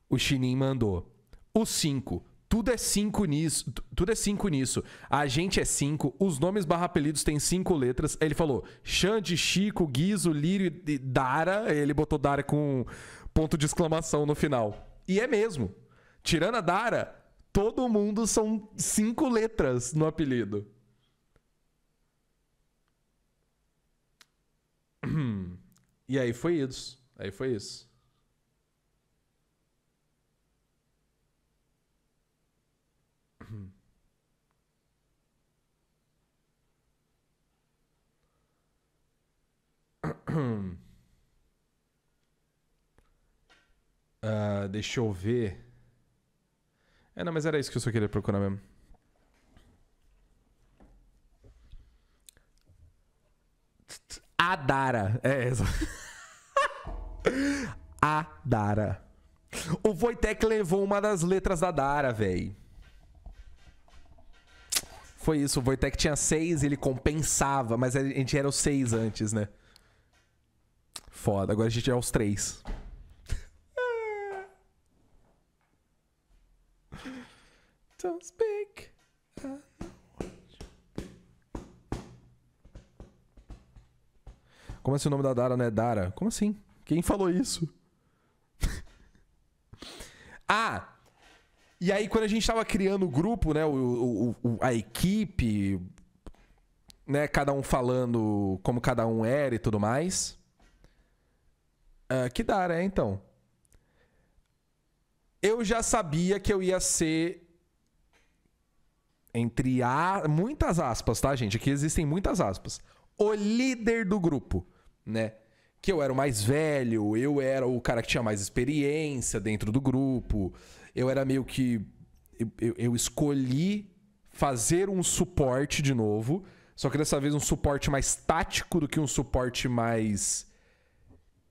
O Chinin mandou. O 5. Tudo é 5 nisso. Tudo é 5 nisso. A gente é 5. Os nomes barra apelidos têm 5 letras. Aí ele falou: Xande, Chico, Guizo, Lírio e Dara. Ele botou Dara com ponto de exclamação no final. E é mesmo. Tirando a Dara, Todo mundo são cinco letras no apelido. [CLEARS THROAT] E aí foi isso. Aí foi isso. Uh, [CLEARS THROAT] deixa eu ver. É, não, mas era isso que eu só queria procurar mesmo. Adara. É, exato. É [LAUGHS] Adara. O Wojtek levou uma das letras da Dara, velho. Foi isso, o Wojtek tinha seis, ele compensava, mas a gente era os seis antes, né? Foda, agora a gente é os três. so speak. Como assim é o nome da Dara não é Dara? Como assim? Quem falou isso? [LAUGHS] ah! E aí, quando a gente tava criando o grupo, né? O, o, o, a equipe, né? Cada um falando como cada um era e tudo mais. Uh, que Dara é, então? Eu já sabia que eu ia ser entre a, muitas aspas, tá, gente? Aqui existem muitas aspas. O líder do grupo, né? Que eu era o mais velho, eu era o cara que tinha mais experiência dentro do grupo, eu era meio que. Eu, eu, escolhi fazer um suporte de novo, só que dessa vez um suporte mais tático do que um suporte mais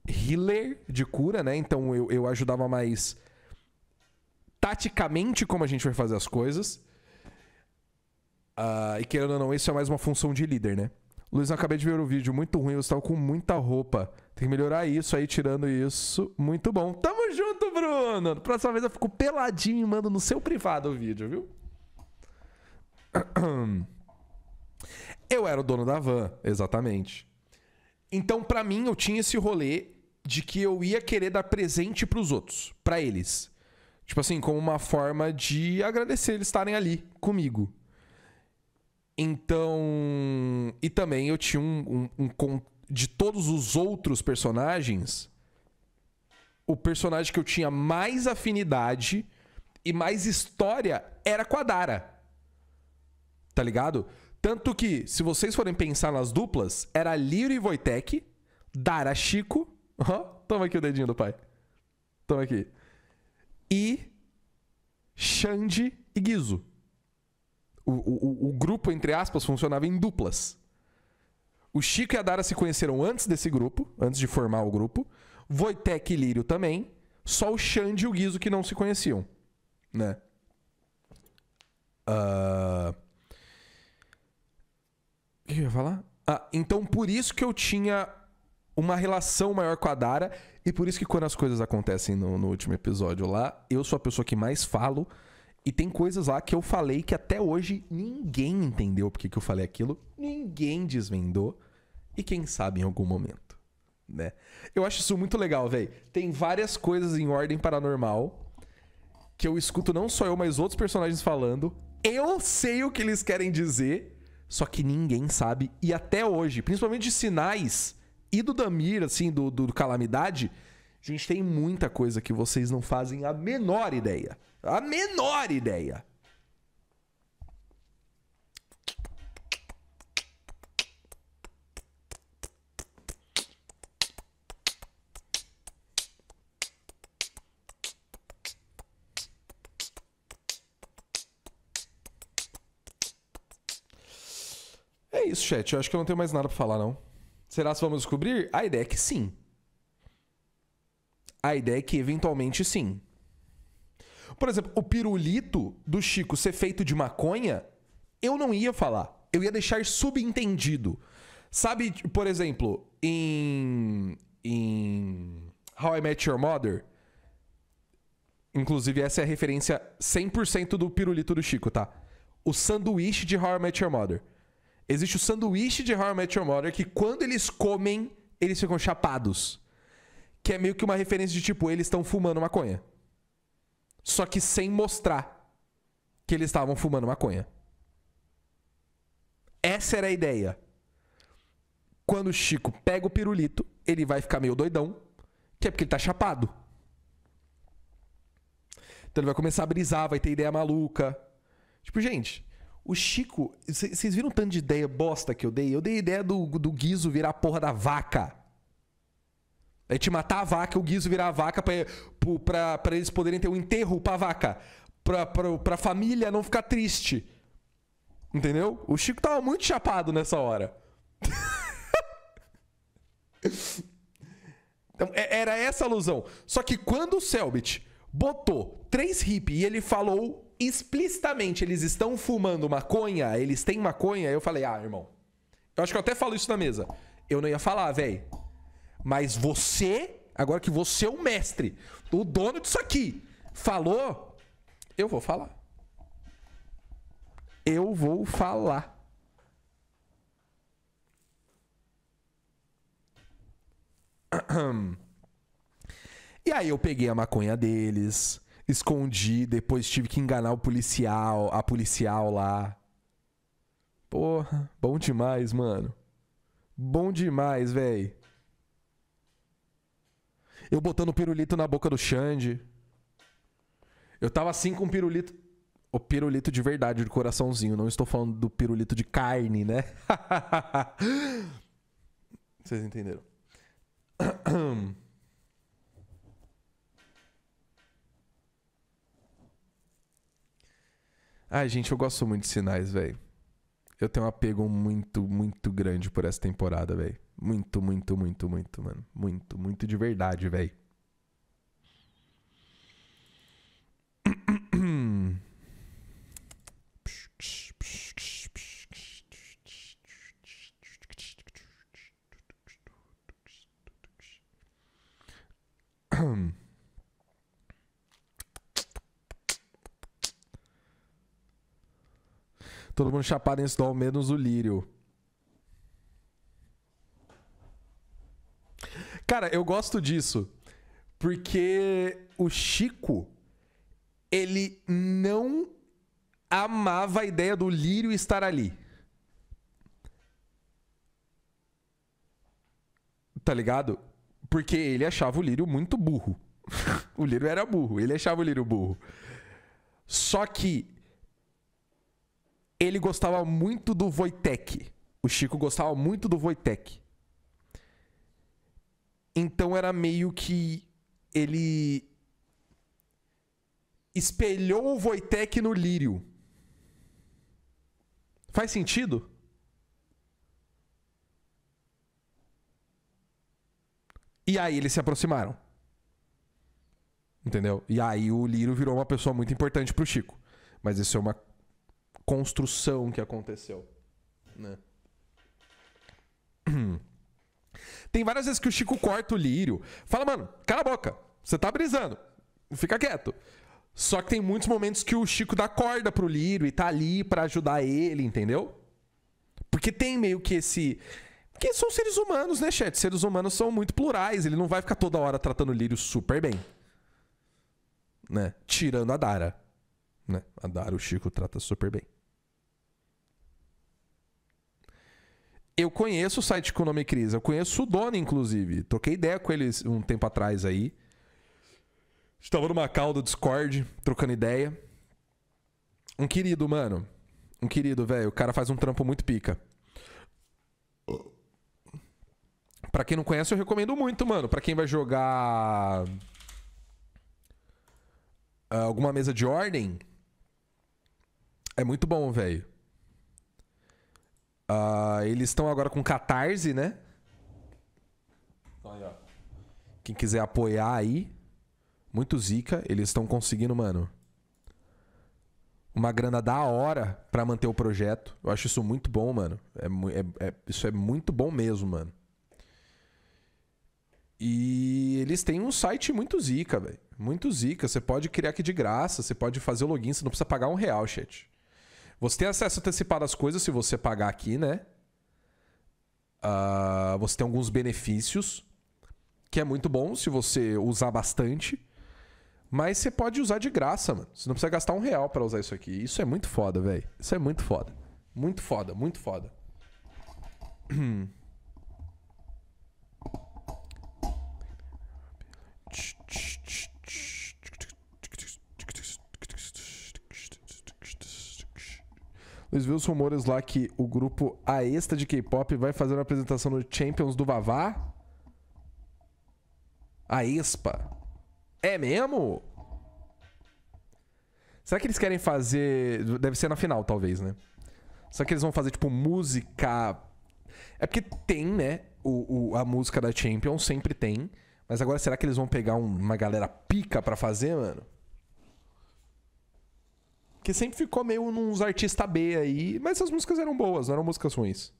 healer de cura, né? Então eu, eu ajudava mais taticamente como a gente vai fazer as coisas. Uh, e querendo ou não, isso é mais uma função de líder, né? Luiz, eu acabei de ver o vídeo, muito ruim, você tava tá com muita roupa. Tem que melhorar isso aí, tirando isso. Muito bom. Tamo junto, Bruno! Próxima vez eu fico peladinho e mando no seu privado o vídeo, viu? [CLEARS THROAT] Eu era o dono da van, exatamente. Então, para mim, eu tinha esse rolê de que eu ia querer dar presente para os outros, para eles. Tipo assim, como uma forma de agradecer eles estarem ali comigo. Então. E também eu tinha um, um, um. De todos os outros personagens, o personagem que eu tinha mais afinidade e mais história era com a Dara. Tá ligado? Tanto que, se vocês forem pensar nas duplas, era Liro e Wojtek, Dara Chico. [LAUGHS] Ó, oh, toma aqui o dedinho do pai. Toma aqui. E. Xande e Guizo o, o, o grupo, entre aspas, funcionava em duplas. O Chico e a Dara se conheceram antes desse grupo, antes de formar o grupo. Voitec e Lírio também. Só o Xande e o Guizo que não se conheciam, né? Uh... O que eu ia falar? Ah, então por isso que eu tinha uma relação maior com a Dara e por isso que quando as coisas acontecem no, no último episódio lá, eu sou a pessoa que mais falo e tem coisas lá que eu falei que até hoje ninguém entendeu porque que eu falei aquilo, ninguém desvendou. E quem sabe em algum momento, né? Eu acho isso muito legal, velho. Tem várias coisas em ordem paranormal que eu escuto não só eu, mas outros personagens falando. Eu sei o que eles querem dizer, só que ninguém sabe. E até hoje, principalmente de sinais e do Damir, assim, do, do Calamidade, a gente tem muita coisa que vocês não fazem a menor ideia. A menor ideia. É isso, chat. Eu acho que eu não tenho mais nada para falar, não. Será que vamos descobrir? A ideia é que sim. A ideia é que eventualmente sim. Por exemplo, o pirulito do Chico ser feito de maconha, eu não ia falar. Eu ia deixar subentendido. Sabe, tipo, por exemplo, em. Em. How I Met Your Mother. Inclusive, essa é a referência 100% do pirulito do Chico, tá? O sanduíche de How I Met Your Mother. Existe o sanduíche de How I Met Your Mother que quando eles comem, eles ficam chapados. Que é meio que uma referência de tipo, eles estão fumando maconha só que sem mostrar que eles estavam fumando maconha. Essa era a ideia. Quando o Chico pega o pirulito, ele vai ficar meio doidão, que é porque ele tá chapado. Então ele vai começar a brisar, vai ter ideia maluca. Tipo, gente, o Chico. Vocês viram o tanto de ideia bosta que eu dei? Eu dei ideia do, do Guizo virar a porra da vaca. É te matar a vaca, o guiso virar a vaca para eles poderem ter um enterro pra vaca. Pra, pra, pra família não ficar triste. Entendeu? O Chico tava muito chapado nessa hora. [LAUGHS] então, é, era essa alusão. Só que quando o Selbit botou três hippies e ele falou explicitamente: eles estão fumando maconha, eles têm maconha, eu falei: ah, irmão. Eu acho que eu até falo isso na mesa. Eu não ia falar, velho. Mas você, agora que você é o mestre, o dono disso aqui, falou, eu vou falar. Eu vou falar. E aí eu peguei a maconha deles, escondi, depois tive que enganar o policial, a policial lá. Porra, bom demais, mano. Bom demais, velho. Eu botando pirulito na boca do Xande. Eu tava assim com pirulito. O pirulito de verdade, de coraçãozinho. Não estou falando do pirulito de carne, né? [LAUGHS] Vocês entenderam. [CLEARS THROAT] Ai, gente, eu gosto muito de sinais, velho eu tenho um apego muito, muito grande por essa temporada, velho. Muito, muito, muito, muito, mano. Muito, muito de verdade, velho. Todo mundo chapado em ao menos o Lírio. Cara, eu gosto disso. Porque o Chico, ele não amava a ideia do Lírio estar ali. Tá ligado? Porque ele achava o Lírio muito burro. [LAUGHS] o Lírio era burro, ele achava o Lírio burro. Só que ele gostava muito do Wojtek. O Chico gostava muito do Wojtek. Então era meio que ele espelhou o Wojtek no Lírio. Faz sentido? E aí eles se aproximaram. Entendeu? E aí o Lírio virou uma pessoa muito importante pro Chico. Mas isso é uma construção que aconteceu. Né? [CLEARS THROAT] Tem várias vezes que o Chico corta o lírio. Fala, mano, cala a boca. Você tá brisando. Fica quieto. Só que tem muitos momentos que o Chico dá corda pro lírio e tá ali para ajudar ele, entendeu? Porque tem meio que esse. Porque são seres humanos, né, chat? Seres humanos são muito plurais. Ele não vai ficar toda hora tratando o lírio super bem. Né? Tirando a Dara. Né? A Dara, o Chico trata super bem. eu conheço o site com o nome Cris, eu conheço o dono, inclusive. Troquei ideia com eles um tempo atrás aí. Estava numa calda do Discord, trocando ideia. Um querido, mano. Um querido, velho. O cara faz um trampo muito pica. Pra quem não conhece, eu recomendo muito, mano. Pra quem vai jogar. Ah, alguma mesa de ordem. É muito bom, velho. Uh, eles estão agora com Catarse, né? aí, ó. Quem quiser apoiar aí, muito zica. Eles estão conseguindo, mano, uma grana da hora para manter o projeto. Eu acho isso muito bom, mano. É, é, é, isso é muito bom mesmo, mano. E eles têm um site muito zica, velho. Muito zica. Você pode criar aqui de graça, você pode fazer o login, você não precisa pagar um real, chat. Você tem acesso antecipado às coisas se você pagar aqui, né? Uh, você tem alguns benefícios, que é muito bom se você usar bastante. Mas você pode usar de graça, mano. Você não precisa gastar um real para usar isso aqui. Isso é muito foda, velho. Isso é muito foda. Muito foda, muito foda. [CLEARS THROAT] Mas viu os rumores lá que o grupo Aesta de K-pop vai fazer uma apresentação no Champions do Vavá? A Espa. É mesmo? Será que eles querem fazer. Deve ser na final, talvez, né? Será que eles vão fazer, tipo, música. É porque tem, né? O, o a música da Champions, sempre tem. Mas agora será que eles vão pegar um, uma galera pica pra fazer, mano? que sempre ficou meio nos artista B aí, mas as músicas eram boas, não eram músicas ruins.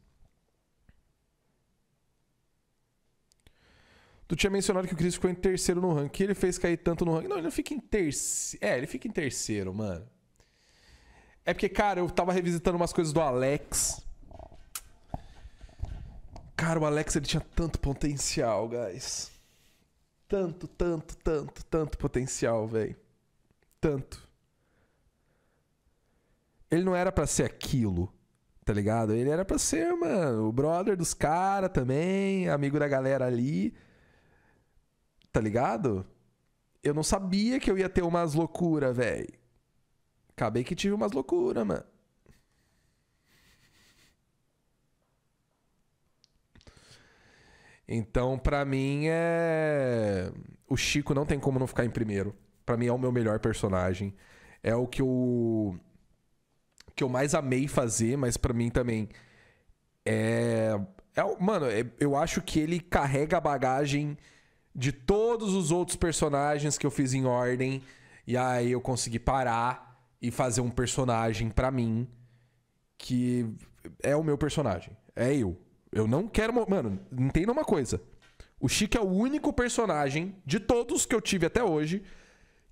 Tu tinha mencionado que o Chris ficou em terceiro no ranking. ele fez cair tanto no ranking? Não, ele não fica em terceiro. É, ele fica em terceiro, mano. É porque, cara, eu tava revisitando umas coisas do Alex. Cara, o Alex ele tinha tanto potencial, guys. Tanto, tanto, tanto, tanto potencial, velho. Tanto. Ele não era para ser aquilo, tá ligado? Ele era para ser, mano, o brother dos caras também, amigo da galera ali. Tá ligado? Eu não sabia que eu ia ter umas loucuras, velho. Acabei que tive umas loucuras, mano. Então, para mim é o Chico não tem como não ficar em primeiro. Para mim é o meu melhor personagem. É o que eu que eu mais amei fazer, mas para mim também é, é mano, é, eu acho que ele carrega a bagagem de todos os outros personagens que eu fiz em ordem e aí eu consegui parar e fazer um personagem para mim que é o meu personagem, é eu. Eu não quero, mano, entenda uma coisa. O Chico é o único personagem de todos que eu tive até hoje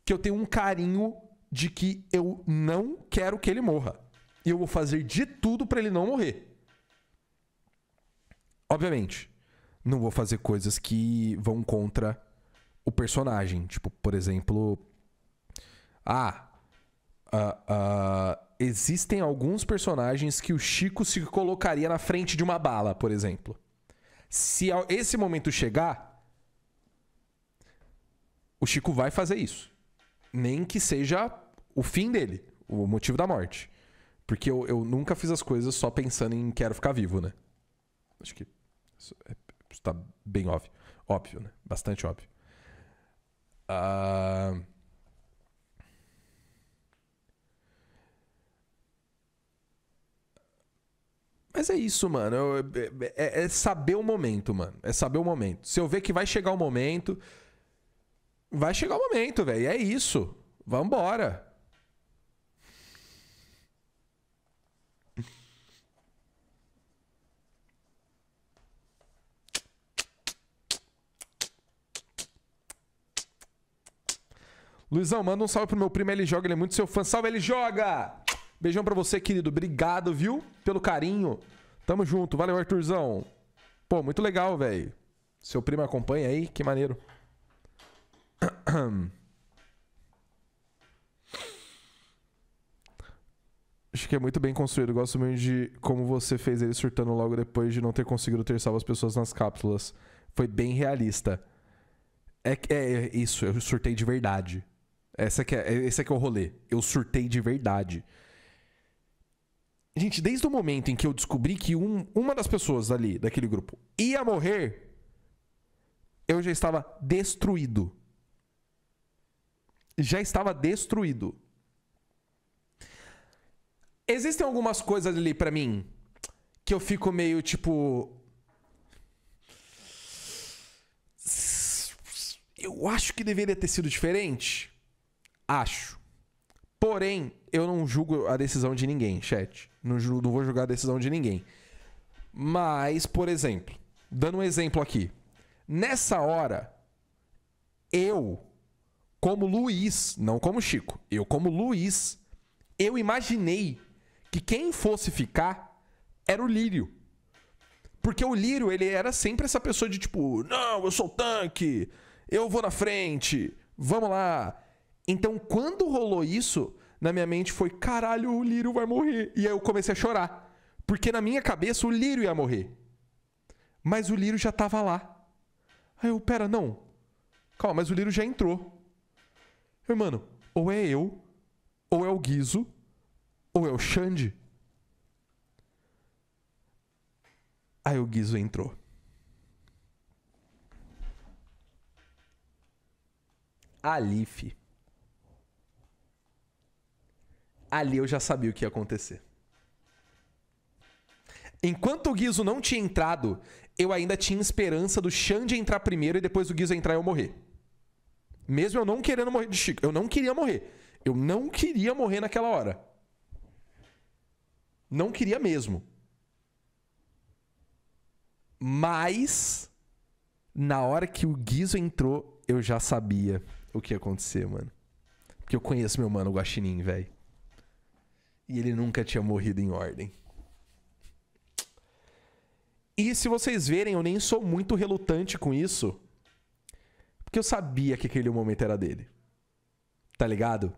que eu tenho um carinho de que eu não quero que ele morra. E eu vou fazer de tudo para ele não morrer. Obviamente, não vou fazer coisas que vão contra o personagem. Tipo, por exemplo. Ah. Uh, uh, existem alguns personagens que o Chico se colocaria na frente de uma bala, por exemplo. Se esse momento chegar, o Chico vai fazer isso. Nem que seja o fim dele, o motivo da morte. Porque eu, eu nunca fiz as coisas só pensando em quero ficar vivo, né? Acho que isso, é, tá bem óbvio. Óbvio, né? Bastante óbvio. Uh... Mas é isso, mano. Eu, é, é, é, saber o momento, mano. É saber o momento. Se eu ver que vai chegar o momento. Vai chegar o momento, velho. É isso. Vambora. Luizão, manda um salve pro meu primo, ele joga, ele é muito seu fã. Salve, ele joga! Beijão pra você, querido. Obrigado, viu? Pelo carinho. Tamo junto. Valeu, Arthurzão. Pô, muito legal, velho. Seu primo acompanha aí, que maneiro. [CLEARS THROAT] Acho que é muito bem construído. Gosto muito de como você fez ele surtando logo depois de não ter conseguido ter salvo as pessoas nas cápsulas. Foi bem realista. É, é, é isso, eu surtei de verdade. Essa que é, é, esse é que é o rolê. Eu surtei de verdade. Gente, desde o momento em que eu descobri que um, uma das pessoas ali, daquele grupo, ia morrer, eu já estava destruído. Já estava destruído. Existem algumas coisas ali para mim que eu fico meio tipo. Eu acho que deveria ter sido diferente. Acho. Porém, eu não julgo a decisão de ninguém, chat. Não, não vou julgar a decisão de ninguém. Mas, por exemplo, dando um exemplo aqui. Nessa hora, eu, como Luiz, não como Chico, eu, como Luiz, eu imaginei que quem fosse ficar era o Lírio. Porque o Lírio, ele era sempre essa pessoa de tipo, não, eu sou o tanque, eu vou na frente, vamos lá. Então, quando rolou isso, na minha mente foi: caralho, o Lírio vai morrer. E aí eu comecei a chorar. Porque na minha cabeça o Lírio ia morrer. Mas o Lírio já tava lá. Aí eu, pera, não. Calma, mas o Lírio já entrou. Eu, mano, ou é eu, ou é o Guizo, ou é o Xande. Aí o Guizo entrou. Alife. ali eu já sabia o que ia acontecer. Enquanto o Guizo não tinha entrado, eu ainda tinha esperança do Xande entrar primeiro e depois do Guizo entrar e eu morrer. Mesmo eu não querendo morrer de Chico. Eu não queria morrer. Eu não queria morrer naquela hora. Não queria mesmo. Mas, na hora que o Guizo entrou, eu já sabia o que ia acontecer, mano. Porque eu conheço meu mano Guaxinim, velho e ele nunca tinha morrido em ordem. E se vocês verem, eu nem sou muito relutante com isso, porque eu sabia que aquele momento era dele. Tá ligado?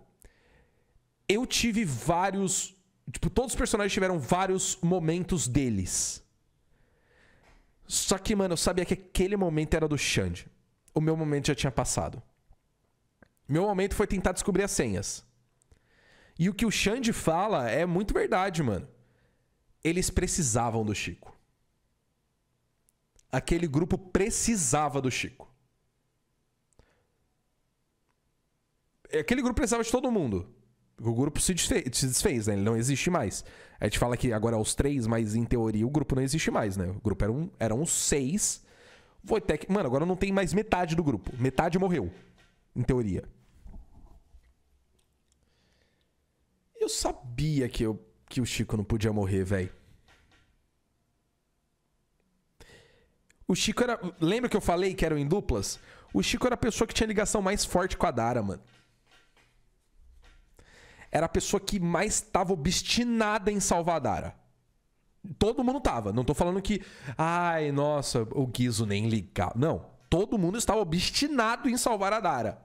Eu tive vários. Tipo, todos os personagens tiveram vários momentos deles. Só que, mano, eu sabia que aquele momento era do Xande. O meu momento já tinha passado. Meu momento foi tentar descobrir as senhas. E o que o Xande fala é muito verdade, mano. Eles precisavam do Chico. Aquele grupo precisava do Chico. Aquele grupo precisava de todo mundo. O grupo se desfez, se desfez, né? Ele não existe mais. A gente fala que agora é os três, mas em teoria o grupo não existe mais, né? O grupo era um, eram um seis. Voitec. Mano, agora não tem mais metade do grupo. Metade morreu. Em teoria. Eu sabia que, eu, que o Chico não podia morrer, velho. O Chico era. Lembra que eu falei que eram em duplas? O Chico era a pessoa que tinha ligação mais forte com a Dara, mano. Era a pessoa que mais tava obstinada em salvar a Dara. Todo mundo tava. Não tô falando que. Ai, nossa, o Guizo nem ligava. Não. Todo mundo estava obstinado em salvar a Dara.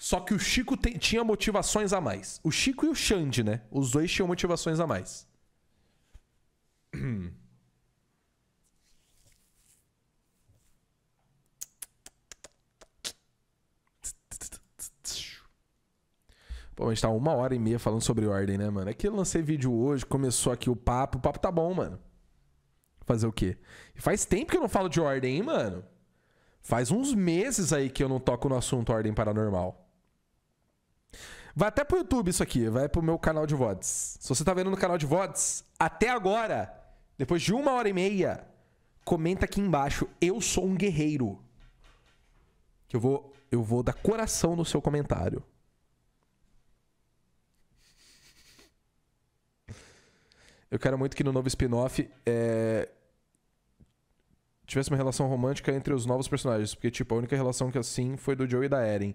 Só que o Chico tinha motivações a mais. O Chico e o Xande, né? Os dois tinham motivações a mais. [TSK] Pô, a gente tá uma hora e meia falando sobre ordem, né, mano? É que eu lancei vídeo hoje, começou aqui o papo. O papo tá bom, mano. Fazer o quê? E faz tempo que eu não falo de ordem, hein, mano? Faz uns meses aí que eu não toco no assunto ordem paranormal. Vai até pro YouTube isso aqui, vai pro meu canal de VODs. Se você tá vendo no canal de VODs, até agora, depois de uma hora e meia, comenta aqui embaixo, eu sou um guerreiro. Que eu vou, eu vou dar coração no seu comentário. Eu quero muito que no novo spin-off é... tivesse uma relação romântica entre os novos personagens. Porque, tipo, a única relação que assim foi do Joe e da Eren.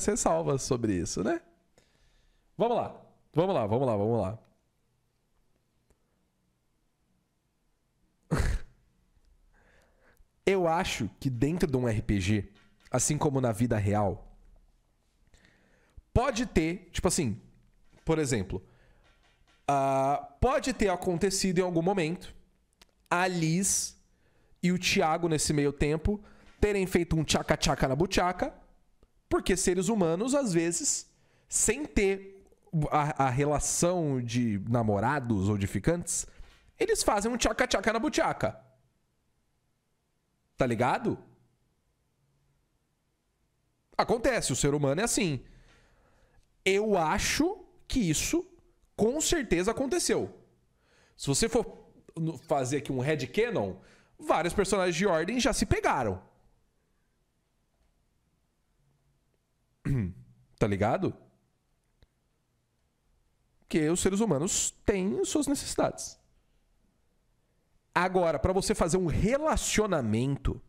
ser ressalvas sobre isso, né? Vamos lá, vamos lá, vamos lá, vamos lá. [LAUGHS] Eu acho que dentro de um RPG, assim como na vida real, pode ter, tipo assim, por exemplo, uh, pode ter acontecido em algum momento a Liz e o Thiago nesse meio tempo terem feito um tchaca-tchaca na butiaca. Porque seres humanos, às vezes, sem ter a, a relação de namorados ou de ficantes, eles fazem um tchaca-tchaca na butiaca. Tá ligado? Acontece, o ser humano é assim. Eu acho que isso com certeza aconteceu. Se você for fazer aqui um headcanon, vários personagens de ordem já se pegaram. [CLEARS THROAT] tá ligado? Porque os seres humanos têm suas necessidades. Agora, para você fazer um relacionamento,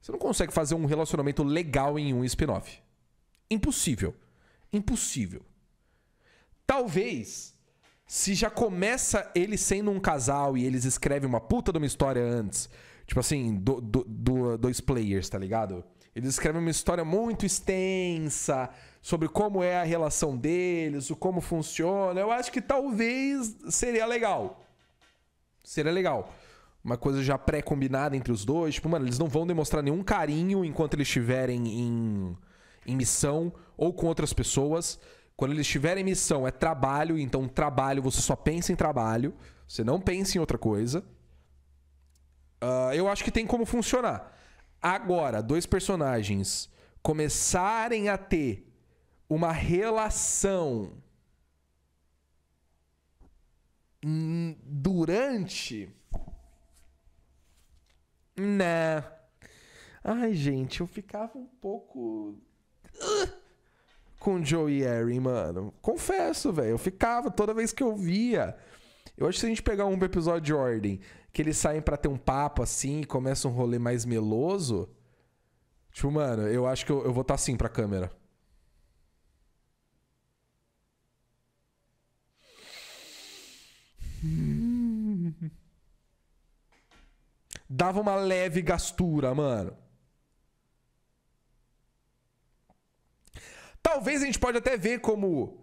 você não consegue fazer um relacionamento legal em um spin-off. Impossível. Impossível. Talvez se já começa ele sendo um casal e eles escrevem uma puta de uma história antes. Tipo assim, do, do, do dois players, tá ligado? Ele escreve uma história muito extensa sobre como é a relação deles, o como funciona. Eu acho que talvez seria legal. Seria legal. Uma coisa já pré-combinada entre os dois. Tipo, mano, eles não vão demonstrar nenhum carinho enquanto eles estiverem em, em missão ou com outras pessoas. Quando eles estiverem em missão, é trabalho. Então, trabalho, você só pensa em trabalho. Você não pensa em outra coisa. Uh, eu acho que tem como funcionar agora dois personagens começarem a ter uma relação hum, durante. Né. Ai, gente, eu ficava um pouco. Com Joe e Harry, mano. Confesso, velho. Eu ficava toda vez que eu via. Eu acho que se a gente pegar um episódio de ordem que eles saem para ter um papo assim e começa um rolê mais meloso. Tipo, mano, eu acho que eu, eu vou estar tá assim pra câmera. Dava uma leve gastura, mano. Talvez a gente pode até ver como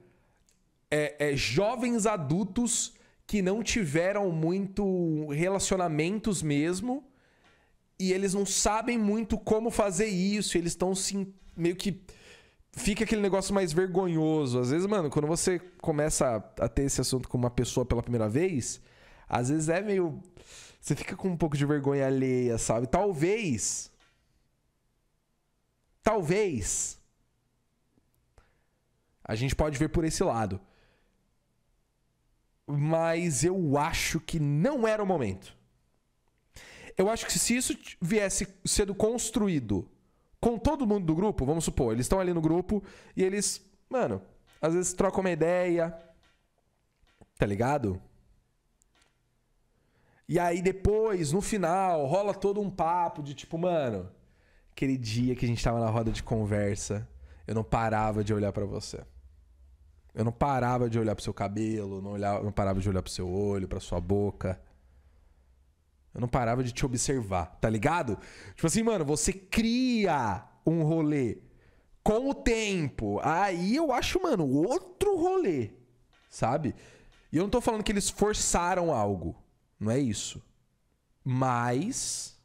é, é, jovens adultos que não tiveram muito relacionamentos mesmo. E eles não sabem muito como fazer isso. Eles estão meio que. Fica aquele negócio mais vergonhoso. Às vezes, mano, quando você começa a, a ter esse assunto com uma pessoa pela primeira vez, às vezes é meio. Você fica com um pouco de vergonha alheia, sabe? Talvez. Talvez. A gente pode ver por esse lado mas eu acho que não era o momento. Eu acho que se isso viesse sendo construído com todo mundo do grupo, vamos supor, eles estão ali no grupo e eles, mano, às vezes trocam uma ideia, tá ligado? E aí depois, no final, rola todo um papo de tipo, mano, aquele dia que a gente tava na roda de conversa, eu não parava de olhar para você. Eu não parava de olhar pro seu cabelo, não, olhava, não parava de olhar pro seu olho, pra sua boca. Eu não parava de te observar, tá ligado? Tipo assim, mano, você cria um rolê com o tempo. Aí eu acho, mano, outro rolê, sabe? E eu não tô falando que eles forçaram algo. Não é isso. Mas.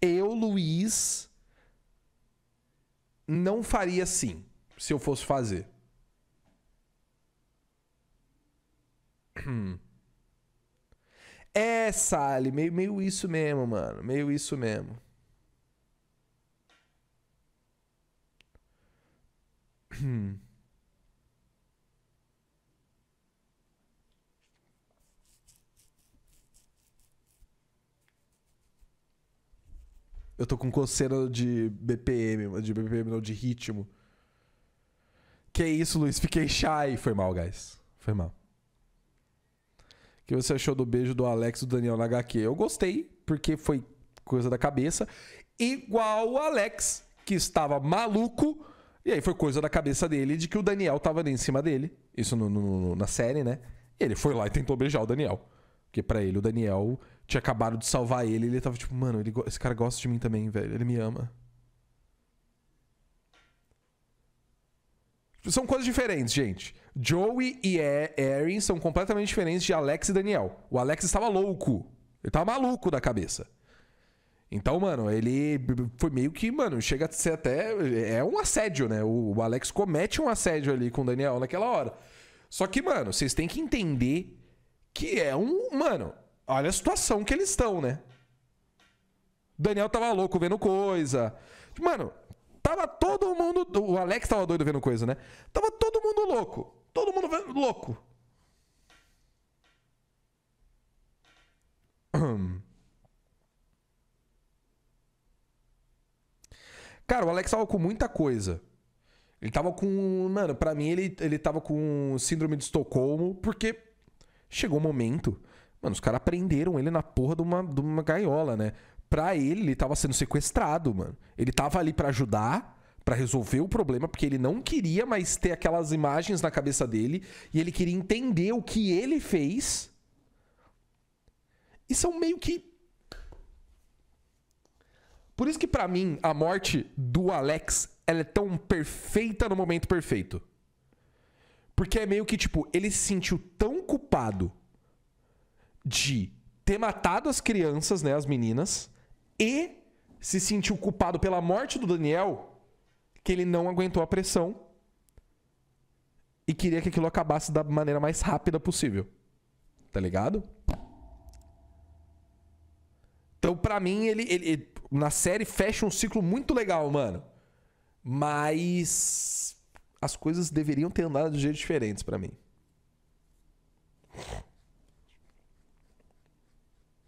Eu, Luiz, não faria assim, se eu fosse fazer. É, [CLEARS THROAT] Sally, meio, meio isso mesmo, mano. Meio isso mesmo. Hum. [CLEARS THROAT] Eu tô com coceira de BPM, de BPM não, de ritmo. Que é isso, Luiz? Fiquei shy. Foi mal, guys. Foi mal. O que você achou do beijo do Alex e do Daniel na HQ? Eu gostei, porque foi coisa da cabeça. Igual o Alex, que estava maluco. E aí foi coisa da cabeça dele de que o Daniel estava ali em cima dele. Isso no, no, na série, né? Ele foi lá e tentou beijar o Daniel. Porque para ele o Daniel tinha acabado de salvar ele. Ele tava tipo, mano, ele, esse cara gosta de mim também, velho. Ele me ama. São coisas diferentes, gente. Joey e Erin são completamente diferentes de Alex e Daniel. O Alex estava louco. Ele tava maluco da cabeça. Então, mano, ele foi meio que, mano, chega a ser até. É um assédio, né? O Alex comete um assédio ali com o Daniel naquela hora. Só que, mano, vocês têm que entender que é um. Mano, olha a situação que eles estão, né? Daniel tava louco vendo coisa. Mano, tava todo mundo. O Alex tava doido vendo coisa, né? Tava todo mundo louco. Todo mundo vendo, louco. [CLEARS THROAT] Cara, o Alex tava com muita coisa. Ele tava com. Mano, pra mim ele, ele tava com síndrome de Estocolmo, porque chegou um momento Mano, os caras prenderam ele na porra de uma, de uma gaiola, né? Pra ele, ele tava sendo sequestrado, mano. Ele tava ali para ajudar, para resolver o problema, porque ele não queria mais ter aquelas imagens na cabeça dele e ele queria entender o que ele fez. E são meio que. Por isso que para mim a morte do Alex ela é tão perfeita no momento perfeito. Porque é meio que tipo, ele se sentiu tão culpado de ter matado as crianças, né, as meninas, e se sentiu culpado pela morte do Daniel, que ele não aguentou a pressão e queria que aquilo acabasse da maneira mais rápida possível. Tá ligado? Então, para mim, ele, ele, ele, na série fecha um ciclo muito legal, mano. Mas as coisas deveriam ter andado de jeitos diferentes para mim.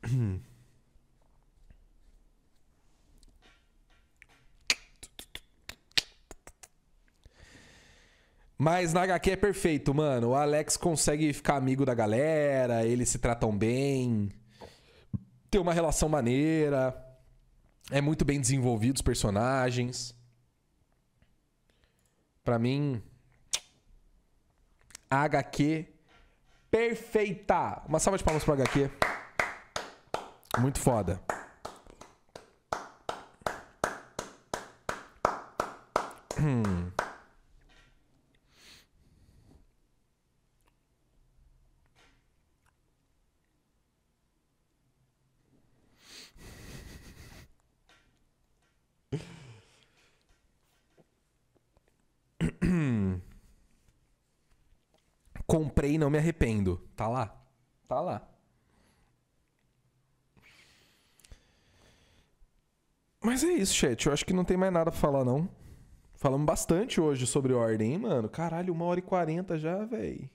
[CLEARS THROAT] Mas na HQ é perfeito, mano. O Alex consegue ficar amigo da galera, eles se tratam bem, tem uma relação maneira, é muito bem desenvolvido os personagens. Para mim, a HQ perfeita. Uma salva de palmas para HQ. Muito foda. Hum. Comprei e não me arrependo. Tá lá. Tá lá. Mas é isso, chat. Eu acho que não tem mais nada pra falar, não. Falamos bastante hoje sobre ordem, hein, mano? Caralho, uma hora e quarenta já, velho.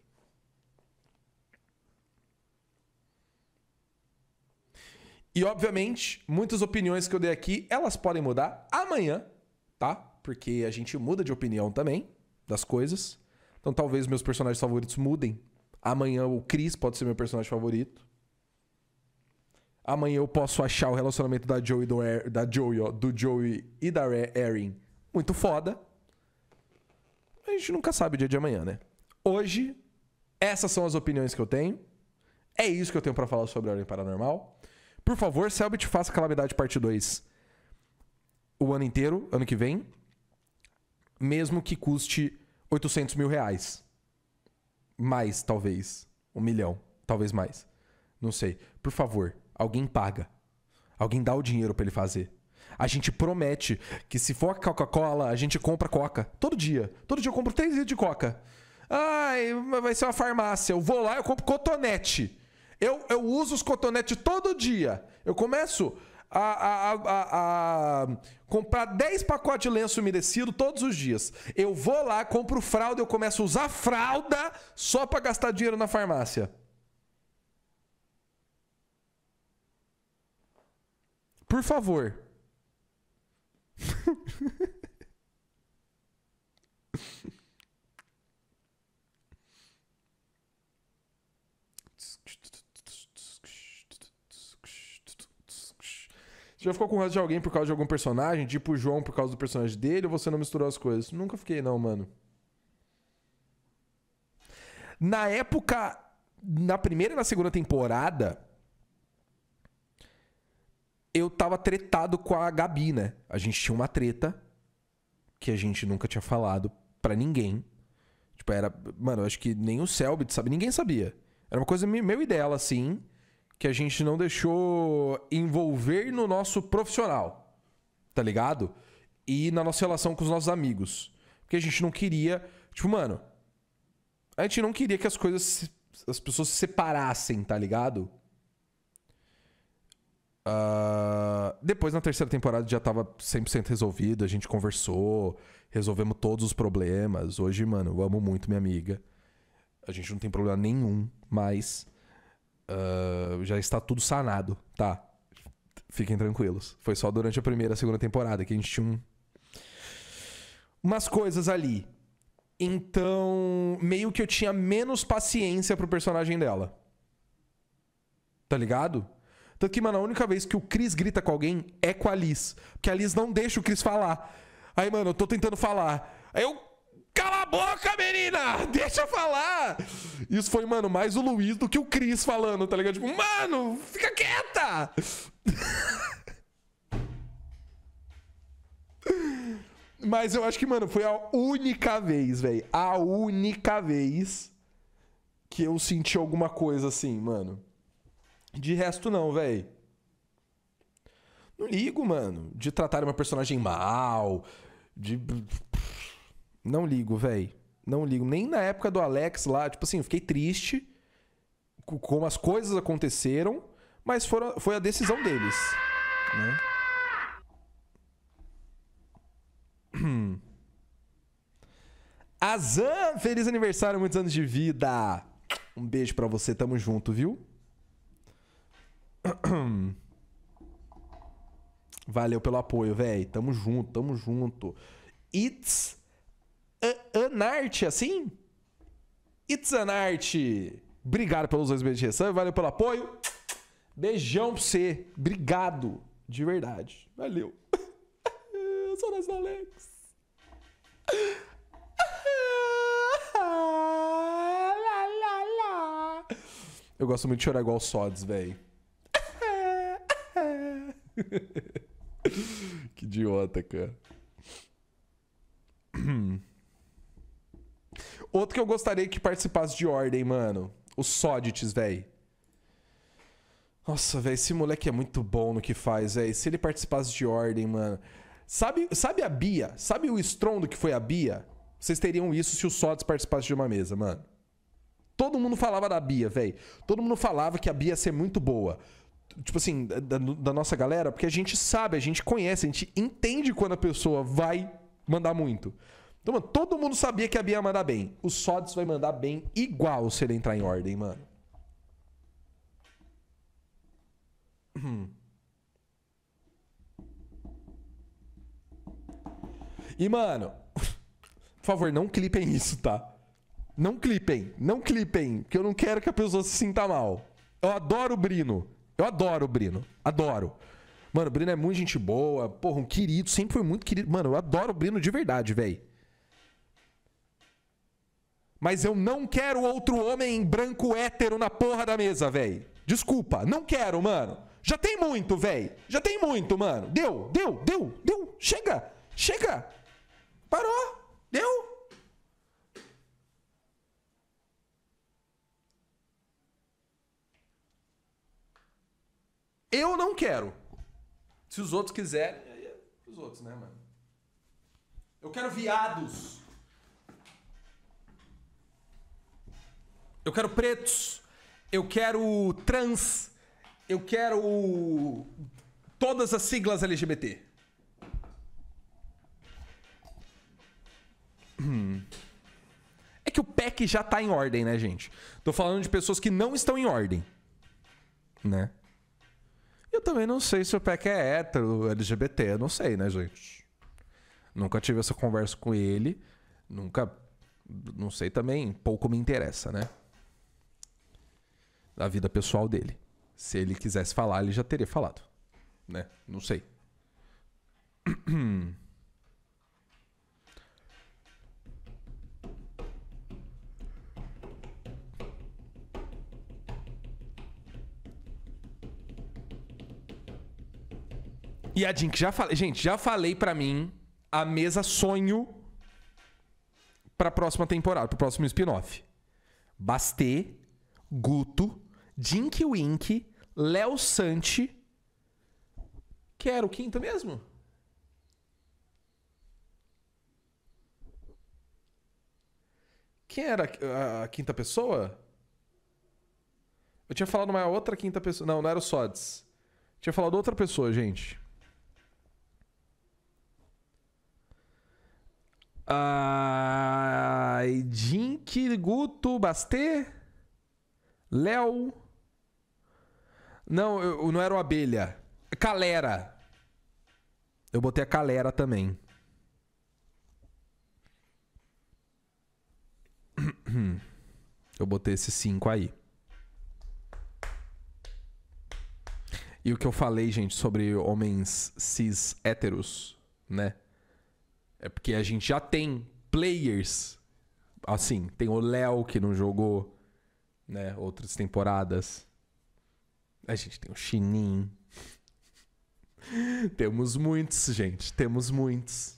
E, obviamente, muitas opiniões que eu dei aqui, elas podem mudar amanhã, tá? Porque a gente muda de opinião também das coisas. Então, talvez meus personagens favoritos mudem. Amanhã o Chris pode ser meu personagem favorito. Amanhã eu posso achar o relacionamento da Joey do, da Joey, ó, do Joey e da Erin muito foda. A gente nunca sabe o dia de amanhã, né? Hoje, essas são as opiniões que eu tenho. É isso que eu tenho para falar sobre a Ordem Paranormal. Por favor, Selbit, faça Calamidade Parte 2 o ano inteiro, ano que vem. Mesmo que custe 800 mil reais. Mais, talvez. Um milhão, talvez mais. Não sei. Por favor, alguém paga. Alguém dá o dinheiro para ele fazer. A gente promete que se for Coca-Cola, a gente compra Coca. Todo dia. Todo dia eu compro três litros de Coca. Ai, vai ser uma farmácia. Eu vou lá, eu compro cotonete. Eu, eu uso os cotonetes todo dia. Eu começo a, a, a, a, comprar 10 pacotes de lenço umedecido todos os dias. Eu vou lá, compro fralda, eu começo a usar fralda só para gastar dinheiro na farmácia. Por favor. [LAUGHS] Você já ficou com raiva de alguém por causa de algum personagem? Tipo o João por causa do personagem dele ou você não misturou as coisas? Nunca fiquei, não, mano. Na época. Na primeira e na segunda temporada eu tava tretado com a Gabi, né? A gente tinha uma treta que a gente nunca tinha falado para ninguém. Tipo, era. Mano, acho que nem o Selbit sabe, ninguém sabia. Era uma coisa meu e dela, assim, que a gente não deixou envolver no nosso profissional, tá ligado? E na nossa relação com os nossos amigos. Porque a gente não queria. Tipo, mano. A gente não queria que as coisas. As pessoas se separassem, tá ligado? Uh, depois, na terceira temporada, já tava 100% resolvido. A gente conversou, resolvemos todos os problemas. Hoje, mano, eu amo muito minha amiga. A gente não tem problema nenhum, mas uh, já está tudo sanado, tá? Fiquem tranquilos. Foi só durante a primeira e a segunda temporada que a gente tinha um... umas coisas ali. Então, meio que eu tinha menos paciência pro personagem dela. Tá ligado? Tanto que, mano, a única vez que o Chris grita com alguém é com a Liz. Porque a Liz não deixa o Chris falar. Aí, mano, eu tô tentando falar. Aí eu. Cala a boca, menina! [LAUGHS] Deixa eu falar! Isso foi, mano, mais o Luiz do que o Chris falando, tá ligado? Tipo, mano, fica quieta! [LAUGHS] Mas eu acho que, mano, foi a única vez, velho. A única vez que eu senti alguma coisa assim, mano. De resto, não, velho. Não ligo, mano. De tratar uma personagem mal. De. Não ligo, velho. Não ligo. Nem na época do Alex lá, tipo assim, eu fiquei triste com como as coisas aconteceram, mas foram, foi a decisão deles. Né? [CLEARS THROAT] Azan, feliz aniversário, muitos anos de vida. Um beijo para você, tamo junto, viu? [CLEARS THROAT] Valeu pelo apoio, velho. Tamo junto, tamo junto. It's an art, assim? It's an art. Obrigado pelos dois beijos de ressalva valeu pelo apoio. Beijão pra você. Obrigado. De verdade. Valeu. Saudades [LAUGHS] do Alex. [LAUGHS] Eu gosto muito de chorar igual o Sods, velho. [LAUGHS] que idiota, cara. [CLEARS THROAT] Outro que eu gostaria que participasse de ordem, mano. O Sodites, velho. Nossa, velho, esse moleque é muito bom no que faz, velho. Se ele participasse de ordem, mano. Sabe, sabe a Bia? Sabe o estrondo que foi a Bia? Vocês teriam isso se o Sodites participasse de uma mesa, mano. Todo mundo falava da Bia, velho. Todo mundo falava que a Bia ia ser muito boa tipo assim, da, da, nossa galera, porque a gente sabe, a gente conhece, a gente entende quando a pessoa vai mandar muito. Então, mano, todo mundo sabia que a Bia ia mandar bem. O Sods vai mandar bem igual se ele entrar em ordem, mano. Hum. E, mano, [LAUGHS] por favor, não clipem isso, tá? Não clipem, não clipem, que eu não quero que a pessoa se sinta mal. Eu adoro o Brino. Eu adoro o Brino. Adoro. Mano, o Brino é muito gente boa. Porra, um querido. Sempre foi muito querido. Mano, eu adoro o Brino de verdade, velho. Mas eu não quero outro homem branco hétero na porra da mesa, velho. Desculpa, não quero, mano. Já tem muito, velho. Já tem muito, mano. Deu, deu, deu, deu. Chega, chega. Parou. Deu. Eu não quero. Se os outros quiserem, aí é os outros, né, mano? Eu quero viados. Eu quero pretos. Eu quero trans. Eu quero todas as siglas LGBT. [CLEARS THROAT] É que o PEC já tá em ordem, né, gente? Tô falando de pessoas que não estão em ordem, né? E eu também não sei se o Peck é hétero, LGBT, eu não sei, né, gente? Nunca tive essa conversa com ele. Nunca. Não sei também, pouco me interessa, né? Da vida pessoal dele. Se ele quisesse falar, ele já teria falado. Né? Não sei. [CLEARS THROAT] E a Jink, já falei. Gente, já falei para mim a mesa sonho pra próxima temporada, pro próximo spin-off. Bastê, Guto, Jink Wink, Léo Sante, Que era o quinto mesmo? Quem era a, a, a quinta pessoa? Eu tinha falado uma outra quinta pessoa. Não, não era o Sods. Tinha falado outra pessoa, gente. Uh, Jink, Guto, Basté, Léo. Não, eu, não era o Abelha. Calera. Eu botei a Calera também. Eu botei esses cinco aí. E o que eu falei, gente, sobre homens cis héteros, né? É porque a gente já tem players. Assim, tem o Léo que não jogou, né? Outras temporadas. A gente tem o Chinin. [LAUGHS] Temos muitos, gente. Temos muitos.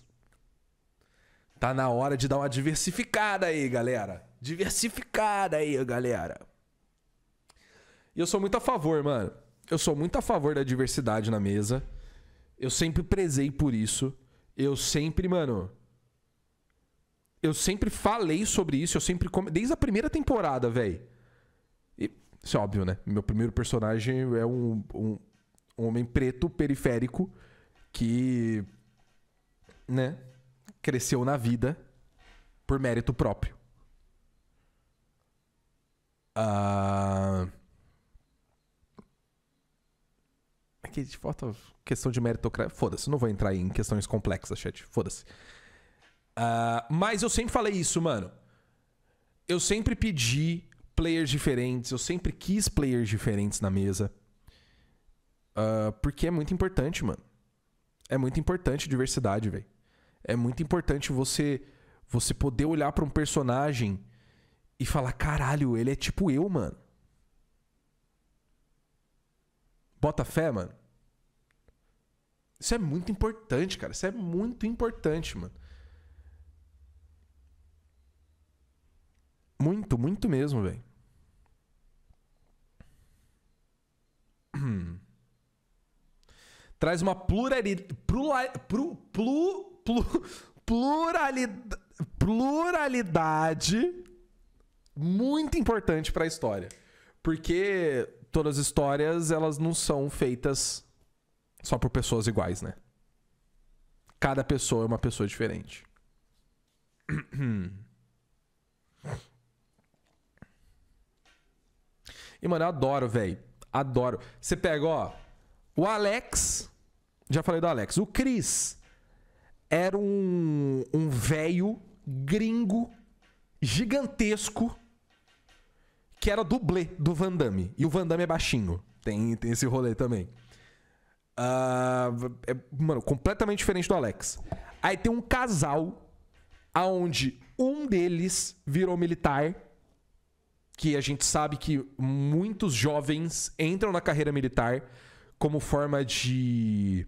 Tá na hora de dar uma diversificada aí, galera. Diversificada aí, galera. E eu sou muito a favor, mano. Eu sou muito a favor da diversidade na mesa. Eu sempre prezei por isso. Eu sempre, mano. Eu sempre falei sobre isso, eu sempre. Come... Desde a primeira temporada, velho. Isso é óbvio, né? Meu primeiro personagem é um, um, um homem preto, periférico, que. né? Cresceu na vida por mérito próprio. Ah. Uh... que falta questão de meritocracia. Foda-se, não vou entrar em questões complexas, chat. Foda-se. Uh, mas eu sempre falei isso, mano. Eu sempre pedi players diferentes, eu sempre quis players diferentes na mesa. Uh, porque é muito importante, mano. É muito importante diversidade, velho. É muito importante você você poder olhar para um personagem e falar: caralho, ele é tipo eu, mano. Bota fé, mano. Isso é muito importante, cara. Isso é muito importante, mano. Muito, muito mesmo, velho. Traz uma pluralidade. pluralidade, pluralidade muito importante para a história. Porque todas as histórias, elas não são feitas só por pessoas iguais, né? Cada pessoa é uma pessoa diferente. [CLEARS THROAT] E, mano, eu adoro, velho. Adoro. Você pega, ó, o Alex. Já falei do Alex. O Chris era um, um velho gringo gigantesco que era dublê do Van Damme. E o Van Damme é baixinho. Tem, tem esse rolê também. Uh, é, mano, completamente diferente do Alex. Aí tem um casal aonde um deles virou militar, que a gente sabe que muitos jovens entram na carreira militar como forma de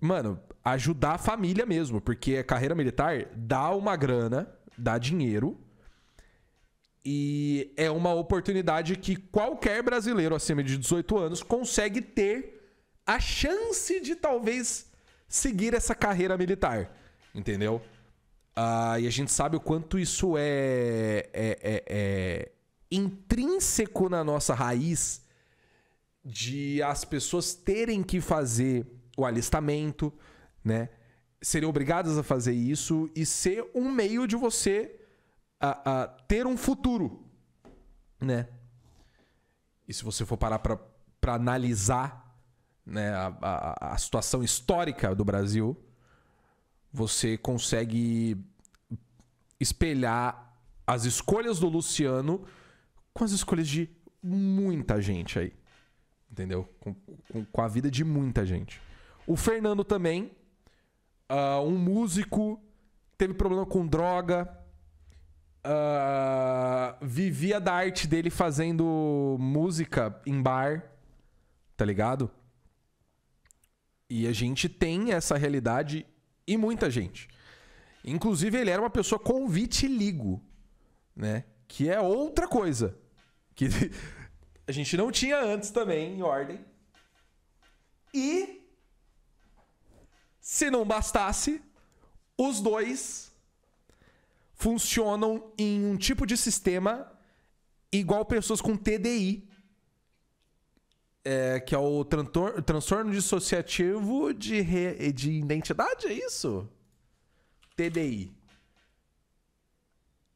mano, ajudar a família mesmo, porque a carreira militar dá uma grana, dá dinheiro. E é uma oportunidade que qualquer brasileiro acima de 18 anos consegue ter a chance de talvez seguir essa carreira militar, entendeu? Uh, e a gente sabe o quanto isso é, é, é, é intrínseco na nossa raiz de as pessoas terem que fazer o alistamento, né? Serem obrigadas a fazer isso e ser um meio de você a, a ter um futuro, né? E se você for parar para analisar né, a, a, a situação histórica do Brasil, você consegue espelhar as escolhas do Luciano com as escolhas de muita gente aí. Entendeu? Com, com, com a vida de muita gente. O Fernando também, uh, um músico, teve problema com droga, uh, vivia da arte dele fazendo música em bar, tá ligado? E a gente tem essa realidade e muita gente. Inclusive, ele era uma pessoa com vitiligo, né? Que é outra coisa. Que [LAUGHS] a gente não tinha antes também, em ordem. E. Se não bastasse, os dois funcionam em um tipo de sistema igual pessoas com TDI, é, que é o transtor transtorno dissociativo de, re... de identidade, é isso? TDI.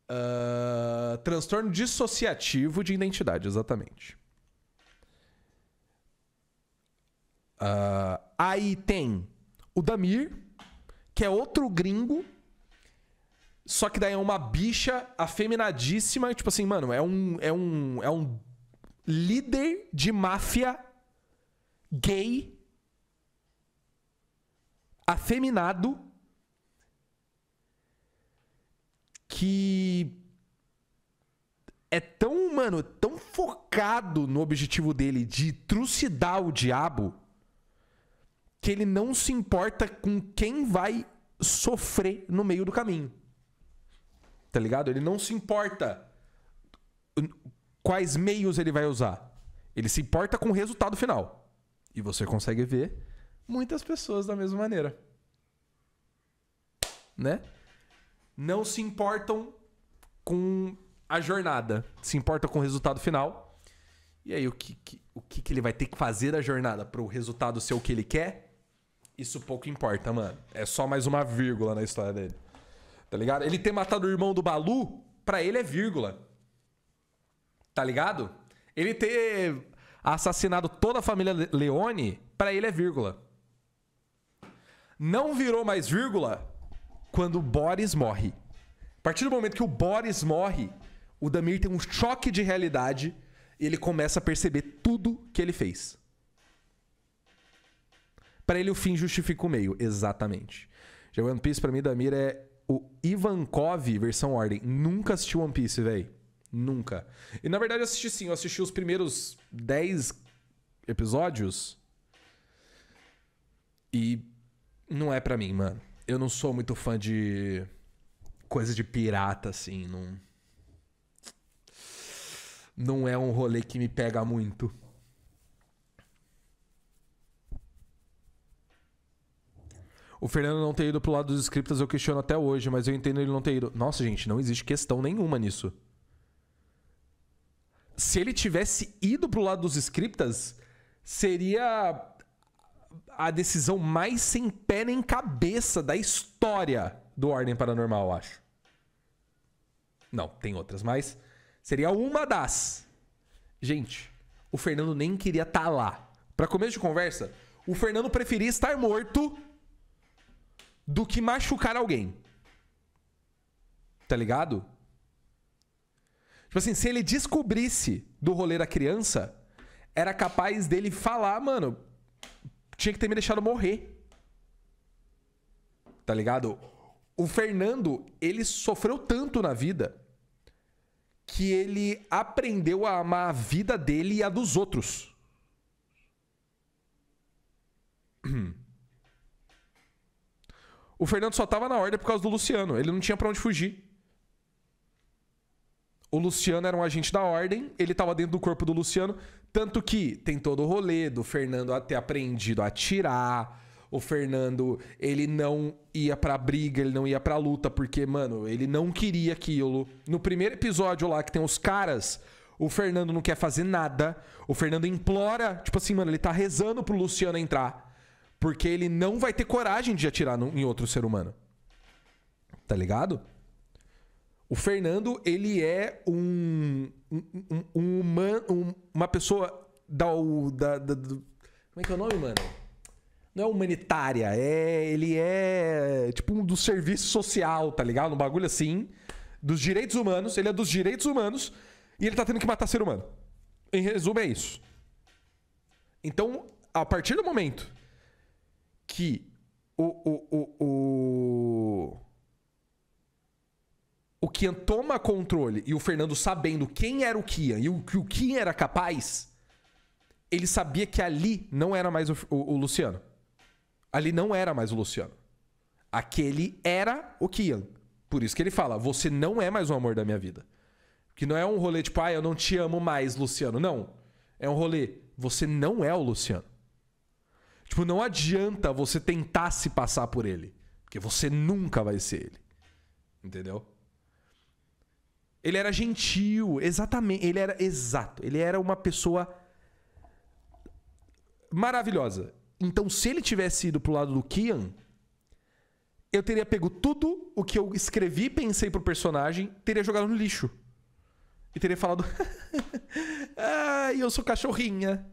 Uh, ah, transtorno dissociativo de identidade, exatamente. Uh, aí tem o Damir, que é outro gringo, só que daí é uma bicha afeminadíssima, tipo assim, mano, é um, é um, é um líder de máfia gay, afeminado, que é tão, mano, tão focado no objetivo dele de trucidar o diabo que ele não se importa com quem vai sofrer no meio do caminho. Tá ligado? Ele não se importa quais meios ele vai usar. Ele se importa com o resultado final. E você consegue ver muitas pessoas da mesma maneira. Né? Não se importam com a jornada, se importam com o resultado final. E aí, o que, que o que, que ele vai ter que fazer da jornada para o resultado ser o que ele quer? Isso pouco importa, mano. É só mais uma vírgula na história dele. Tá ligado? Ele ter matado o irmão do Balu, para ele é vírgula. Tá ligado? Ele ter assassinado toda a família Leone, para ele é vírgula. Não virou mais vírgula quando o Boris morre. A partir do momento que o Boris morre, o Damir tem um choque de realidade e ele começa a perceber tudo que ele fez. Para ele, o fim justifica o meio. Exatamente. Já One Piece, pra mim, Damir é o Ivankov versão Ordem. Nunca assisti One Piece, velho. Nunca. E na verdade eu assisti sim, eu assisti os primeiros 10 episódios. E não é para mim, mano. Eu não sou muito fã de coisa de pirata assim, não não é um rolê que me pega muito. O Fernando não ter ido pro lado dos scripts eu questiono até hoje, mas eu entendo ele não ter ido. Nossa, gente, não existe questão nenhuma nisso se ele tivesse ido pro lado dos scriptas, seria a decisão mais sem pé nem cabeça da história do Ordem Paranormal, eu acho. Não, tem outras, mas seria uma das. Gente, o Fernando nem queria estar tá lá. Para começo de conversa, o Fernando preferia estar morto do que machucar alguém. Tá ligado? Tipo assim, se ele descobrisse do rolê da criança, era capaz dele falar, mano, tinha que ter me deixado morrer. Tá ligado? O Fernando, ele sofreu tanto na vida que ele aprendeu a amar a vida dele e a dos outros. [CLEARS THROAT] O Fernando só tava na ordem por causa do Luciano. Ele não tinha para onde fugir. O Luciano era um agente da ordem, ele estava dentro do corpo do Luciano, tanto que tem todo o rolê do Fernando até ter aprendido a atirar. O Fernando, ele não ia pra briga, ele não ia pra luta, porque, mano, ele não queria aquilo. No primeiro episódio lá que tem os caras, o Fernando não quer fazer nada. O Fernando implora, tipo assim, mano, ele tá rezando pro Luciano entrar. Porque ele não vai ter coragem de atirar em outro ser humano. Tá ligado? O Fernando, ele é um, um, um, um uma pessoa da, da, da, da, Como é que é o nome, mano? Não é humanitária, é ele é tipo um do serviço social, tá ligado? Um bagulho assim, dos direitos humanos. Ele é dos direitos humanos e ele tá tendo que matar ser humano. Em resumo, é isso. Então, a partir do momento que o, o, o, o o Kian toma controle e o Fernando sabendo quem era o Kian e o que o Kian era capaz, ele sabia que ali não era mais o, o, o Luciano. Ali não era mais o Luciano. Aquele era o Kian. Por isso que ele fala: Você não é mais o amor da minha vida. Que não é um rolê tipo, ah, eu não te amo mais, Luciano. Não. É um rolê. Você não é o Luciano. Tipo, não adianta você tentar se passar por ele. Porque você nunca vai ser ele. Entendeu? Ele era gentil, exatamente. Ele era exato. Ele era uma pessoa maravilhosa. Então, se ele tivesse ido pro lado do Kian, eu teria pego tudo o que eu escrevi, pensei pro personagem, teria jogado no lixo. E teria falado: Ai, [LAUGHS] ah, eu sou cachorrinha.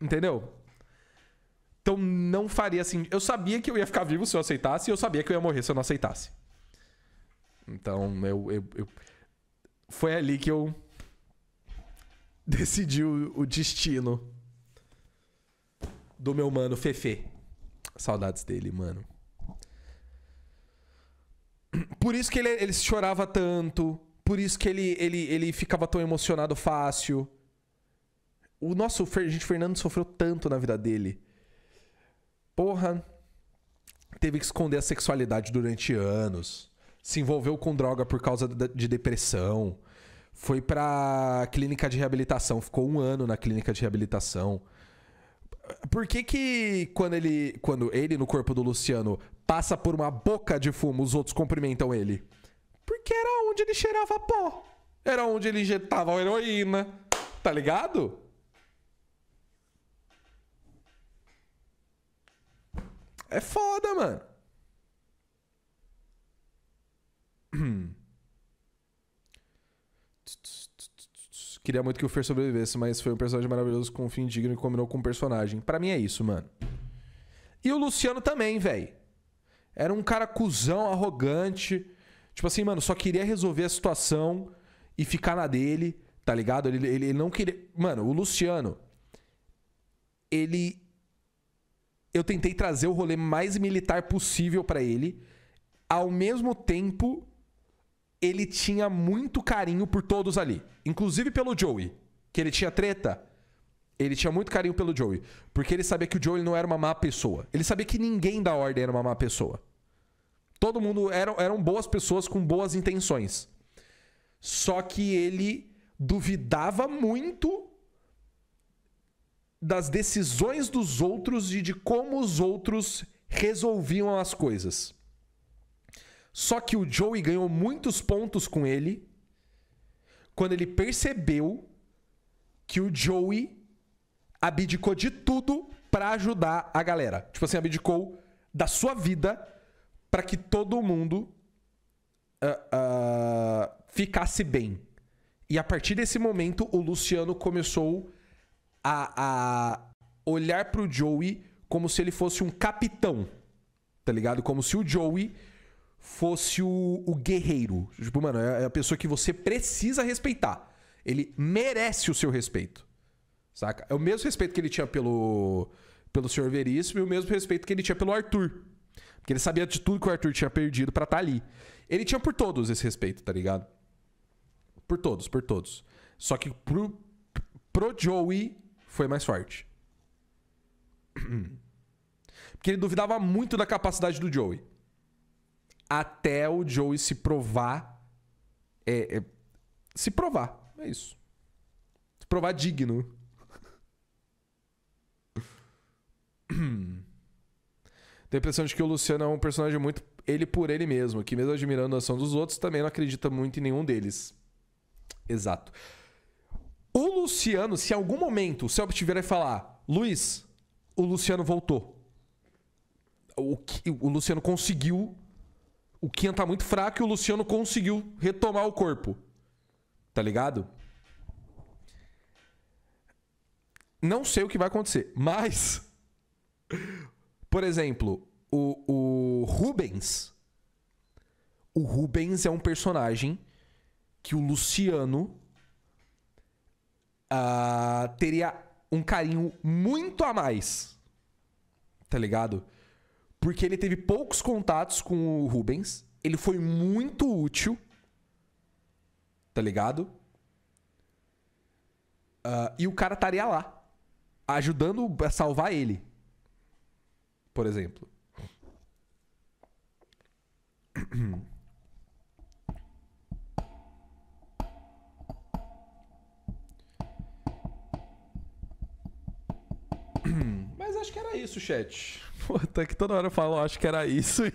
Entendeu? Então não faria assim. Eu sabia que eu ia ficar vivo se eu aceitasse, e eu sabia que eu ia morrer se eu não aceitasse. Então, eu, eu, eu... foi ali que eu [LAUGHS] decidi o, o destino do meu mano Fefe. Saudades dele, mano. Por isso que ele, ele chorava tanto. Por isso que ele, ele, ele ficava tão emocionado fácil. O nosso gente Fernando sofreu tanto na vida dele. Porra. Teve que esconder a sexualidade durante anos se envolveu com droga por causa de depressão, foi pra clínica de reabilitação, ficou um ano na clínica de reabilitação. Por que que quando ele, quando ele no corpo do Luciano passa por uma boca de fumo, os outros cumprimentam ele? Porque era onde ele cheirava pó. Era onde ele injetava heroína. Tá ligado? É foda, mano. [CLEARS THROAT] Queria muito que o Fer sobrevivesse, mas foi um personagem maravilhoso com um fim digno e combinou com o um personagem. Para mim é isso, mano. E o Luciano também, velho. Era um cara cuzão, arrogante. Tipo assim, mano, só queria resolver a situação e ficar na dele, tá ligado? Ele, ele, ele não queria. Mano, o Luciano. Ele. Eu tentei trazer o rolê mais militar possível para ele, ao mesmo tempo ele tinha muito carinho por todos ali. Inclusive pelo Joey, que ele tinha treta. Ele tinha muito carinho pelo Joey. Porque ele sabia que o Joey não era uma má pessoa. Ele sabia que ninguém da ordem era uma má pessoa. Todo mundo eram, eram boas pessoas com boas intenções. Só que ele duvidava muito das decisões dos outros e de como os outros resolviam as coisas. Só que o Joey ganhou muitos pontos com ele quando ele percebeu que o Joey abdicou de tudo para ajudar a galera. Tipo assim, abdicou da sua vida para que todo mundo uh, uh, ficasse bem. E a partir desse momento, o Luciano começou a, a olhar pro Joey como se ele fosse um capitão. Tá ligado? Como se o Joey fosse o, o guerreiro. Tipo, mano, é, é a pessoa que você precisa respeitar. Ele merece o seu respeito. Saca? É o mesmo respeito que ele tinha pelo, pelo Senhor Veríssimo e o mesmo respeito que ele tinha pelo Arthur. Porque ele sabia de tudo que o Arthur tinha perdido para estar tá ali. Ele tinha por todos esse respeito, tá ligado? Por todos, por todos. Só que pro, pro Joey foi mais forte. [CLEARS THROAT] Porque ele duvidava muito da capacidade do Joey até o Joey se provar. É, é, se provar. É isso. Se provar digno. [CLEARS THROAT] Tem a impressão de que o Luciano é um personagem muito ele por ele mesmo, que mesmo admirando a ação dos outros, também não acredita muito em nenhum deles. Exato. O Luciano, se em algum momento o Selbit tiver e falar, Luiz, o Luciano voltou. O, que, o Luciano conseguiu o Kian tá muito fraco e o Luciano conseguiu retomar o corpo. Tá ligado? Não sei o que vai acontecer, mas. Por exemplo, o, o Rubens. O Rubens é um personagem que o Luciano uh, teria um carinho muito a mais. Tá ligado? porque ele teve poucos contatos com o Rubens. Ele foi muito útil. Tá ligado? Uh, e o cara estaria lá, ajudando a salvar ele. Por exemplo. [CLEARS THROAT] Mas acho que era isso, chat. Puta, que toda hora eu falo, acho que era isso [LAUGHS] e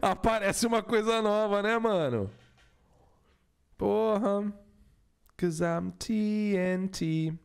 aparece uma coisa nova, né, mano? Porra. Cause I'm TNT.